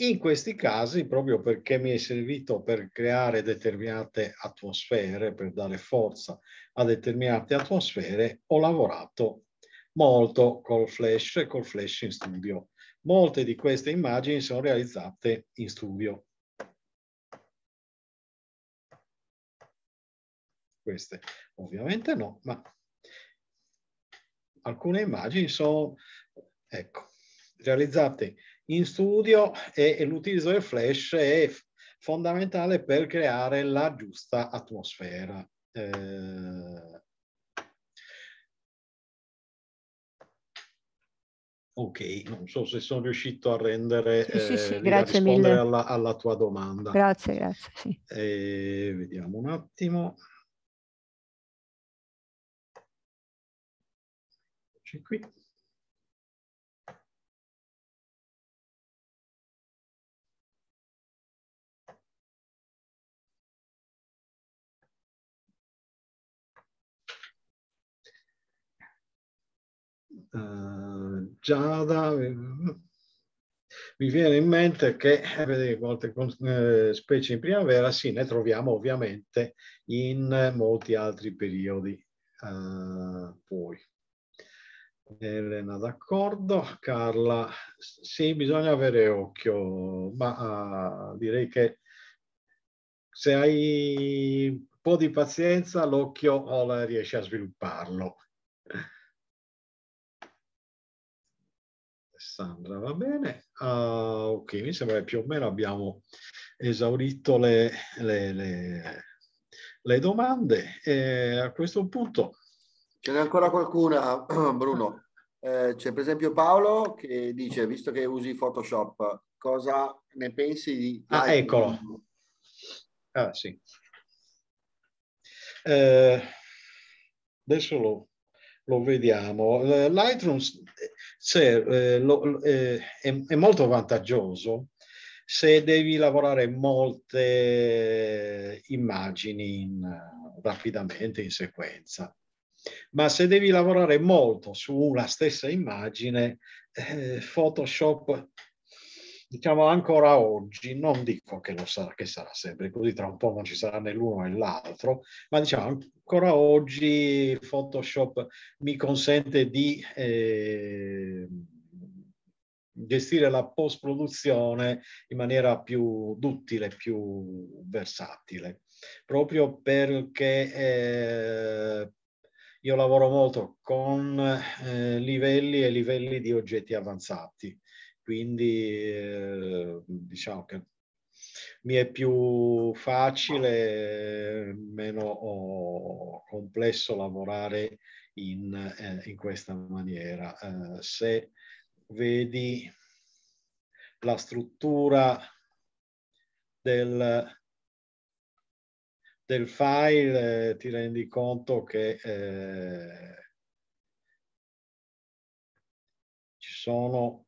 in questi casi, proprio perché mi è servito per creare determinate atmosfere, per dare forza a determinate atmosfere, ho lavorato molto col flash e col flash in studio. Molte di queste immagini sono realizzate in studio. Queste ovviamente no, ma alcune immagini sono ecco, realizzate in studio e, e l'utilizzo del flash è fondamentale per creare la giusta atmosfera. Eh... Ok, non so se sono riuscito a rendere, sì, sì, sì, eh, grazie a rispondere Alla, alla, tua domanda. Grazie, grazie. Sì. Eh, vediamo un attimo. Eccoci qui. uh, Giada, mi viene in mente che eh, vedi, molte eh, specie in primavera sì, ne troviamo ovviamente in molti altri periodi. Uh, poi. Elena d'accordo, Carla sì, bisogna avere occhio, ma uh, direi che se hai un po' di pazienza l'occhio riesci a svilupparlo. Alessandra, va bene? Uh, ok, mi sembra che più o meno abbiamo esaurito le, le, le, le domande e a questo punto... Ce n'è ancora qualcuna, Bruno. Eh, c'è per esempio Paolo che dice, visto che usi Photoshop, cosa ne pensi di... Ah, eccolo. Ah, sì. Eh, adesso lo, lo vediamo. Eh, Lightroom se, eh, lo, eh, è, è, molto vantaggioso se devi lavorare molte immagini in, eh, rapidamente in sequenza. Ma se devi lavorare molto su una stessa immagine, eh, Photoshop diciamo ancora oggi, non dico che, lo sarà, che sarà sempre così, tra un po' non ci sarà né l'uno né l'altro, ma diciamo ancora oggi Photoshop mi consente di eh, gestire la post-produzione in maniera più duttile, più versatile, proprio perché eh, io lavoro molto con eh, livelli e livelli di oggetti avanzati quindi eh, diciamo che mi è più facile, meno complesso lavorare in, eh, in questa maniera. Eh, se vedi la struttura del, del file, ti rendi conto che eh, ci sono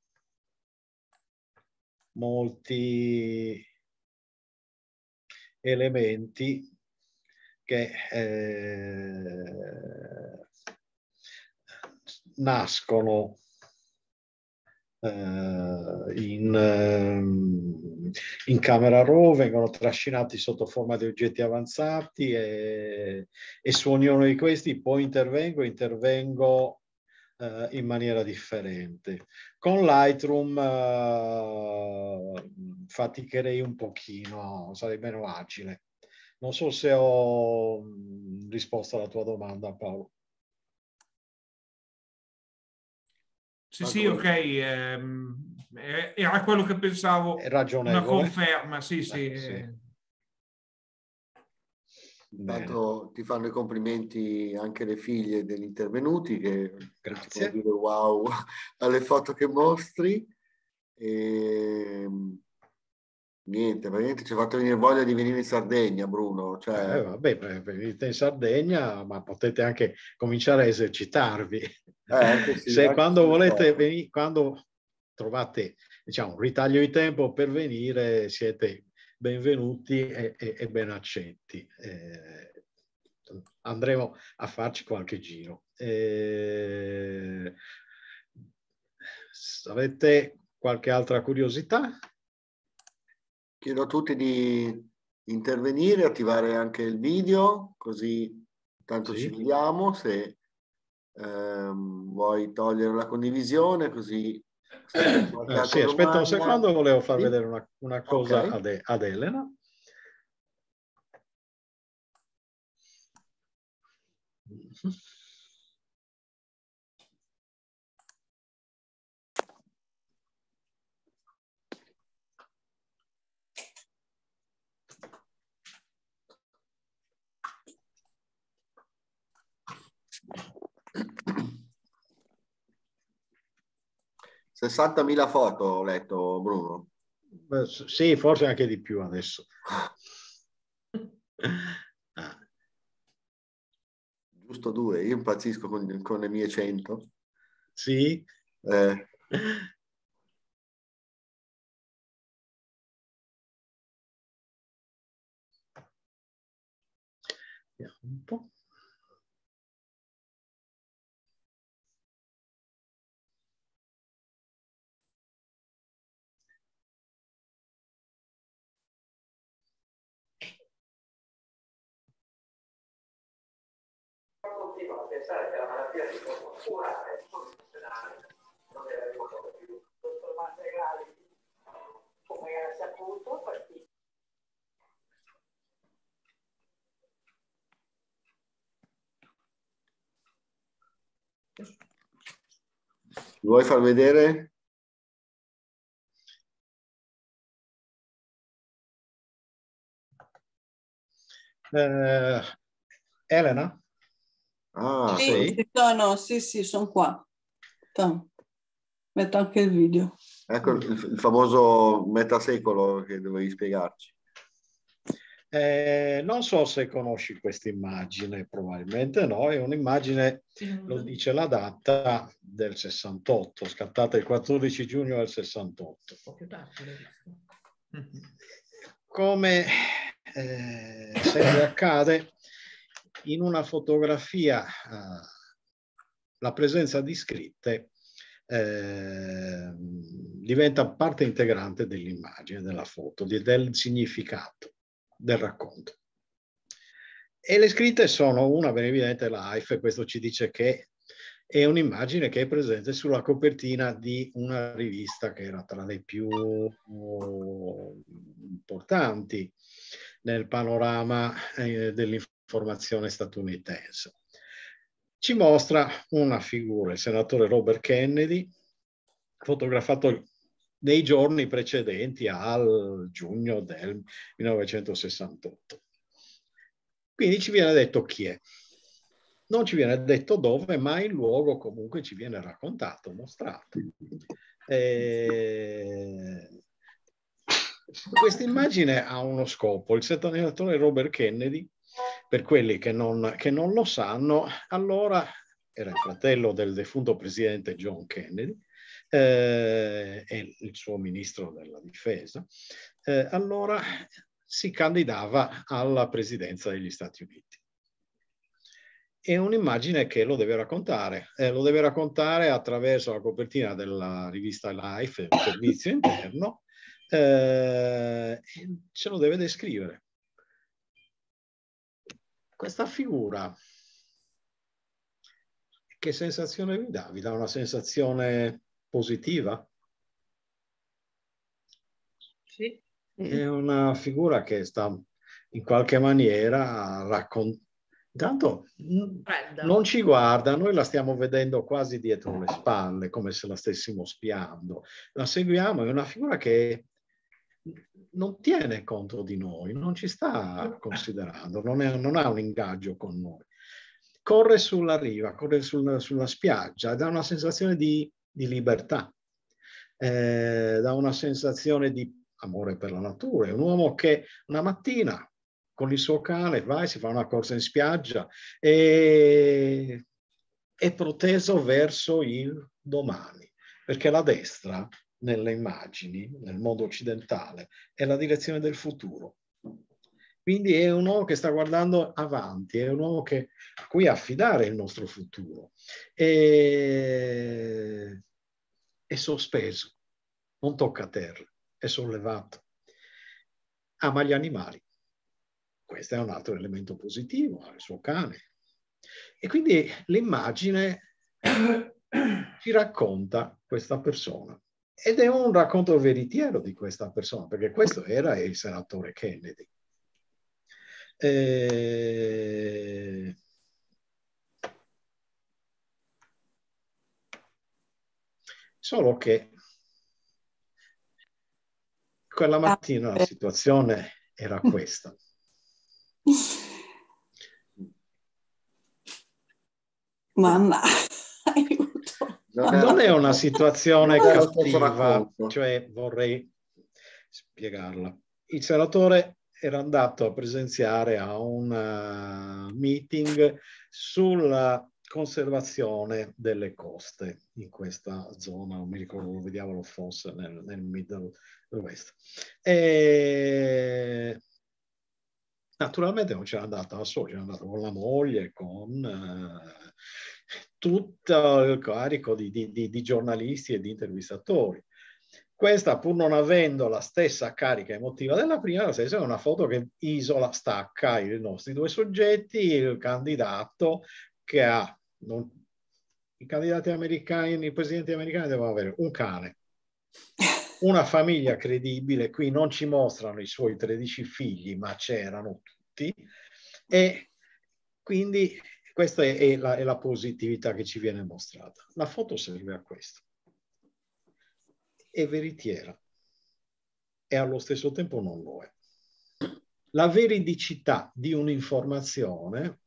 molti elementi che eh, nascono eh, in, ehm, in camera RAW, vengono trascinati sotto forma di oggetti avanzati e, e su ognuno di questi poi intervengo, intervengo eh, in maniera differente. Con Lightroom eh, faticherei un pochino, sarei meno agile. Non so se ho mm, risposto alla tua domanda, Paolo. Sì, sì, ok, eh, era quello che pensavo. È ragionevole. Una conferma, sì, sì. Eh, sì. Eh. Intanto Bene. ti fanno i complimenti anche le figlie degli intervenuti che Grazie. dire wow alle foto che mostri. E, ehm, niente, praticamente ci ha fatto venire voglia di venire in Sardegna, Bruno. Cioè... Eh, vabbè, venite in Sardegna, ma potete anche cominciare a esercitarvi. Eh, sì, Se quando volete, certo. venire, quando trovate diciamo, un ritaglio di tempo per venire, siete benvenuti e, e, e ben accetti. Eh, andremo a farci qualche giro. Eh, avete qualche altra curiosità? Chiedo a tutti di intervenire, attivare anche il video, così tanto sì. ci vediamo. Se ehm, vuoi togliere la condivisione, così eh, sì, aspetta un secondo, volevo far vedere una, una cosa okay. ad, ad Elena. 60.000 foto ho letto, Bruno. Beh, sì, forse anche di più adesso. Ah. Giusto due, io impazzisco con, con le mie 100. Sì. Eh. un po'. pensare che la malattia si può curare solo funzionale, non deve molto più. Dottor Mantegali, come era saputo, partì. Vuoi far vedere? Eh, Elena? Ah, sì, sei? No, no, sì, sì, sono qua. Metto anche il video. Ecco il, il famoso metasecolo che dovevi spiegarci. Eh, non so se conosci questa immagine, probabilmente no, è un'immagine, lo dice la data, del 68, scattata il 14 giugno del 68. Come eh, sempre accade, in una fotografia eh, la presenza di scritte eh, diventa parte integrante dell'immagine, della foto, del significato, del racconto. E le scritte sono una ben evidente life, questo ci dice che è un'immagine che è presente sulla copertina di una rivista che era tra le più importanti nel panorama eh, dell'informazione formazione statunitense. Ci mostra una figura, il senatore Robert Kennedy, fotografato nei giorni precedenti al giugno del 1968. Quindi ci viene detto chi è. Non ci viene detto dove, ma il luogo comunque ci viene raccontato, mostrato. E... Eh, questa immagine ha uno scopo. Il senatore Robert Kennedy per quelli che non, che non lo sanno, allora era il fratello del defunto presidente John Kennedy, eh, e il suo ministro della difesa, eh, allora si candidava alla presidenza degli Stati Uniti. È un'immagine che lo deve raccontare, eh, lo deve raccontare attraverso la copertina della rivista Life, il servizio interno, eh, ce lo deve descrivere. Questa figura, che sensazione vi dà? Vi dà una sensazione positiva? Sì. È una figura che sta in qualche maniera raccontando. Intanto non ci guarda, noi la stiamo vedendo quasi dietro le spalle, come se la stessimo spiando. La seguiamo, è una figura che non tiene conto di noi, non ci sta considerando, non, è, non ha un ingaggio con noi. Corre sulla riva, corre sul, sulla spiaggia, dà una sensazione di, di libertà, eh, dà una sensazione di amore per la natura. È un uomo che una mattina con il suo cane vai, si fa una corsa in spiaggia e è proteso verso il domani, perché la destra nelle immagini, nel mondo occidentale, è la direzione del futuro. Quindi è un uomo che sta guardando avanti, è un uomo che, a cui affidare il nostro futuro. E, è sospeso, non tocca terra, è sollevato. Ama gli animali. Questo è un altro elemento positivo, ha il suo cane. E quindi l'immagine ci racconta questa persona. Ed è un racconto veritiero di questa persona, perché questo era il senatore Kennedy. E... Eh, solo che quella mattina la situazione era questa. Mamma. Non, è una situazione cattiva, cioè vorrei spiegarla. Il senatore era andato a presenziare a un eh, meeting sulla conservazione delle coste in questa zona, non mi ricordo dove diavolo fosse, nel, nel Middle West. E... Naturalmente non c'era andata da solo, c'era andato con la moglie, con eh, tutto il carico di, di, di, di giornalisti e di intervistatori. Questa, pur non avendo la stessa carica emotiva della prima, nel senso è una foto che isola, stacca i nostri due soggetti, il candidato che ha... Non, I candidati americani, i presidenti americani devono avere un cane, una famiglia credibile, qui non ci mostrano i suoi 13 figli, ma c'erano tutti, e quindi questa è, è, la, è la positività che ci viene mostrata. La foto serve a questo. È veritiera e allo stesso tempo non lo è. La veridicità di un'informazione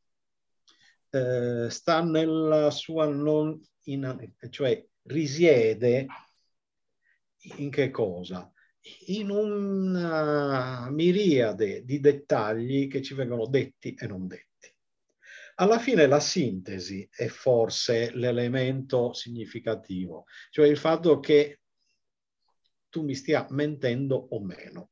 eh, sta nella sua non in, cioè risiede in che cosa? In una miriade di dettagli che ci vengono detti e non detti. Alla fine la sintesi è forse l'elemento significativo, cioè il fatto che tu mi stia mentendo o meno,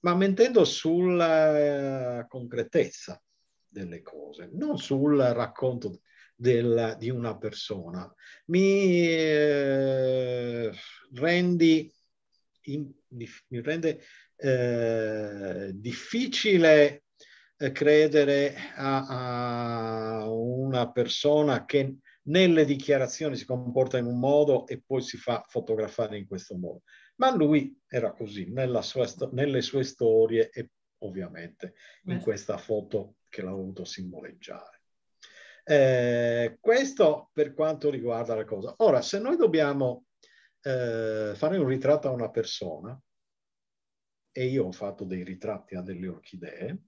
ma mentendo sulla eh, concretezza delle cose, non sul racconto del, di una persona. Mi eh, rendi in, mi rende eh, difficile eh, credere a, a, una persona che nelle dichiarazioni si comporta in un modo e poi si fa fotografare in questo modo. Ma lui era così sua, nelle sue storie e ovviamente in questa foto che l'ha voluto simboleggiare. Eh, questo per quanto riguarda la cosa. Ora, se noi dobbiamo eh, fare un ritratto a una persona, e io ho fatto dei ritratti a delle orchidee,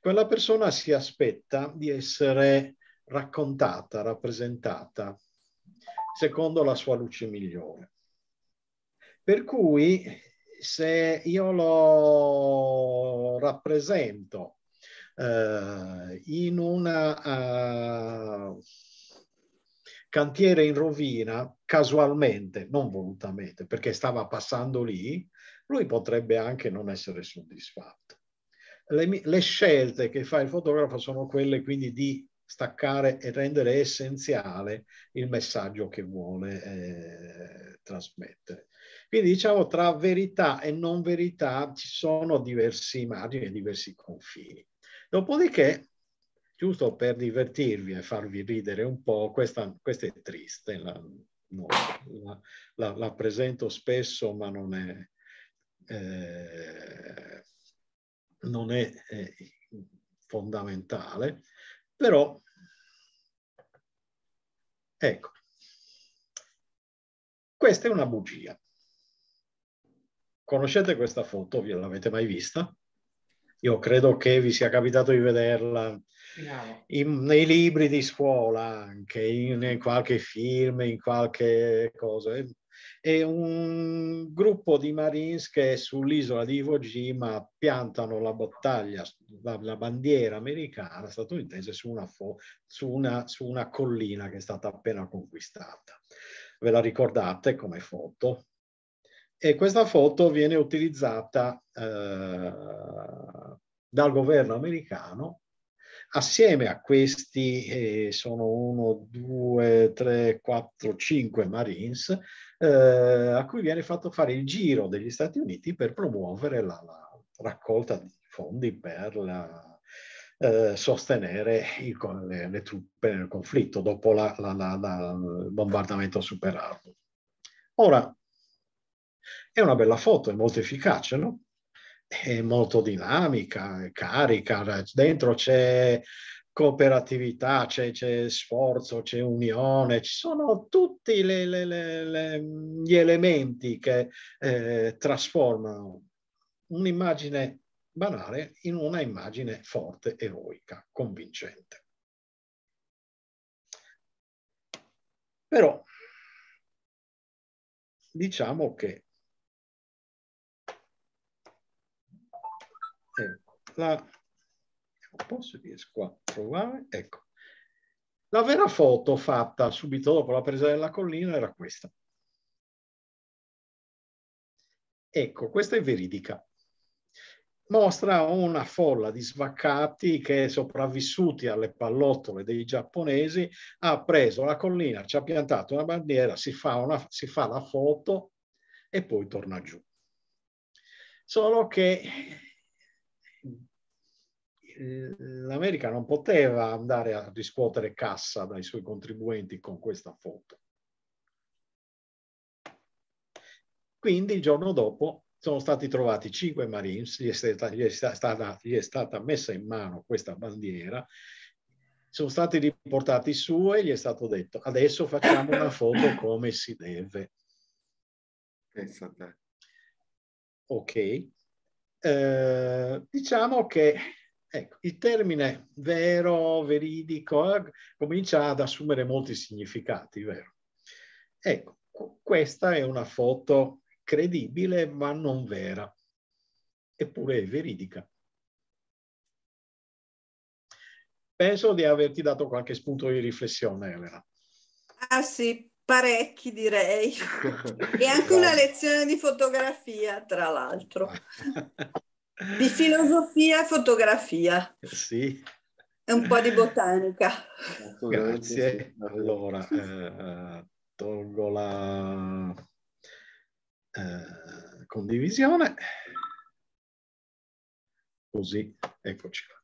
quella persona si aspetta di essere raccontata, rappresentata secondo la sua luce migliore. Per cui se io lo rappresento eh, in un uh, eh, cantiere in rovina, casualmente, non volutamente, perché stava passando lì, lui potrebbe anche non essere soddisfatto le, le scelte che fa il fotografo sono quelle quindi di staccare e rendere essenziale il messaggio che vuole eh, trasmettere. Quindi diciamo tra verità e non verità ci sono diversi margini e diversi confini. Dopodiché, giusto per divertirvi e farvi ridere un po', questa, questa è triste, la, no, la, la, la, presento spesso ma non è... Eh, non è eh, fondamentale, però ecco, questa è una bugia. Conoscete questa foto? Vi l'avete mai vista? Io credo che vi sia capitato di vederla in, nei libri di scuola, anche in, in qualche film, in qualche cosa e un gruppo di Marines che sull'isola di Iwo Jima piantano la battaglia, la, la bandiera americana statunitense su una, su, una, su una collina che è stata appena conquistata. Ve la ricordate come foto? E questa foto viene utilizzata eh, dal governo americano assieme a questi eh, sono uno, due, tre, quattro, cinque Marines eh, a cui viene fatto fare il giro degli Stati Uniti per promuovere la, la raccolta di fondi per la, eh, sostenere i, le, le, truppe nel conflitto dopo il bombardamento superato. Ora, è una bella foto, è molto efficace, no? È molto dinamica, è carica, dentro c'è cooperatività, c'è, c'è sforzo, c'è unione, ci sono tutti le, le, le, gli elementi che eh, trasformano un'immagine banale in una immagine forte, eroica, convincente. Però diciamo che eh, la Posso riesco a trovare? Ecco. La vera foto fatta subito dopo la presa della collina era questa. Ecco, questa è veridica. Mostra una folla di svaccati che, sopravvissuti alle pallottole dei giapponesi, ha preso la collina, ci ha piantato una bandiera, si fa, una, si fa la foto e poi torna giù. Solo che eh, l'America non poteva andare a riscuotere cassa dai suoi contribuenti con questa foto. Quindi il giorno dopo sono stati trovati cinque Marines, gli è, stata, gli, è stata, gli è stata, messa in mano questa bandiera, sono stati riportati su e gli è stato detto adesso facciamo una foto come si deve. Ok, eh, diciamo che Ecco, il termine vero, veridico, eh, comincia ad assumere molti significati, vero? Ecco, questa è una foto credibile ma non vera, eppure è veridica. Penso di averti dato qualche spunto di riflessione, Elena. Ah sì, parecchi direi. e anche una lezione di fotografia, tra l'altro. Di filosofia e fotografia. Sì. E un po' di botanica. Grazie. Allora, eh, tolgo la eh, condivisione. Così, eccoci qua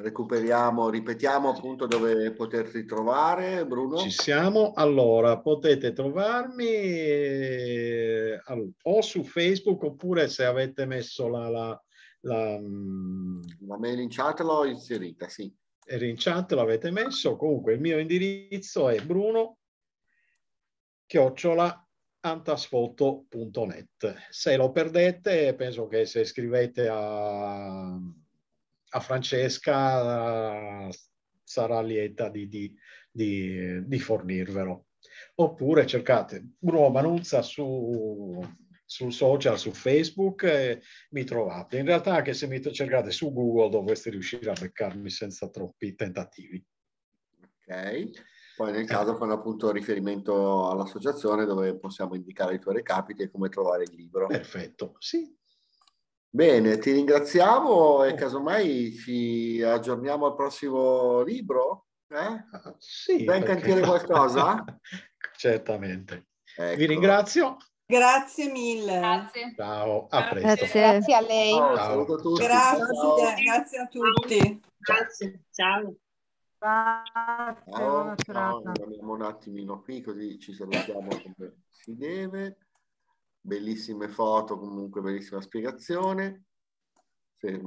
recuperiamo, ripetiamo appunto dove poterti trovare, Bruno. Ci siamo. Allora, potete trovarmi eh, o su Facebook oppure se avete messo la, la, la, mm, la mail in chat l'ho inserita, sì. in chat, l'avete messo. Comunque il mio indirizzo è bruno chiocciola antasfoto.net. Se lo perdete, penso che se scrivete a a Francesca eh, sarà lieta di, di, di, di fornirvelo. Oppure cercate Bruno Manuzza su, su social, su Facebook e mi trovate. In realtà anche se mi cercate su Google dovreste riuscire a beccarmi senza troppi tentativi. Ok. Poi nel caso fanno appunto riferimento all'associazione dove possiamo indicare i tuoi recapiti e come trovare il libro. Perfetto, sì, Bene, ti ringraziamo e oh. casomai ci aggiorniamo al prossimo libro. Eh? Sì. Ben perché... qualcosa? Certamente. Ecco. Vi ringrazio. Grazie mille. Grazie. Ciao, a presto. Grazie, grazie a lei. Ciao, ciao. A tutti. Grazie, ciao. grazie a tutti. Grazie, ciao. Ciao, ciao. un attimino qui così ci salutiamo come si deve bellissime foto, comunque bellissima spiegazione. Fermo.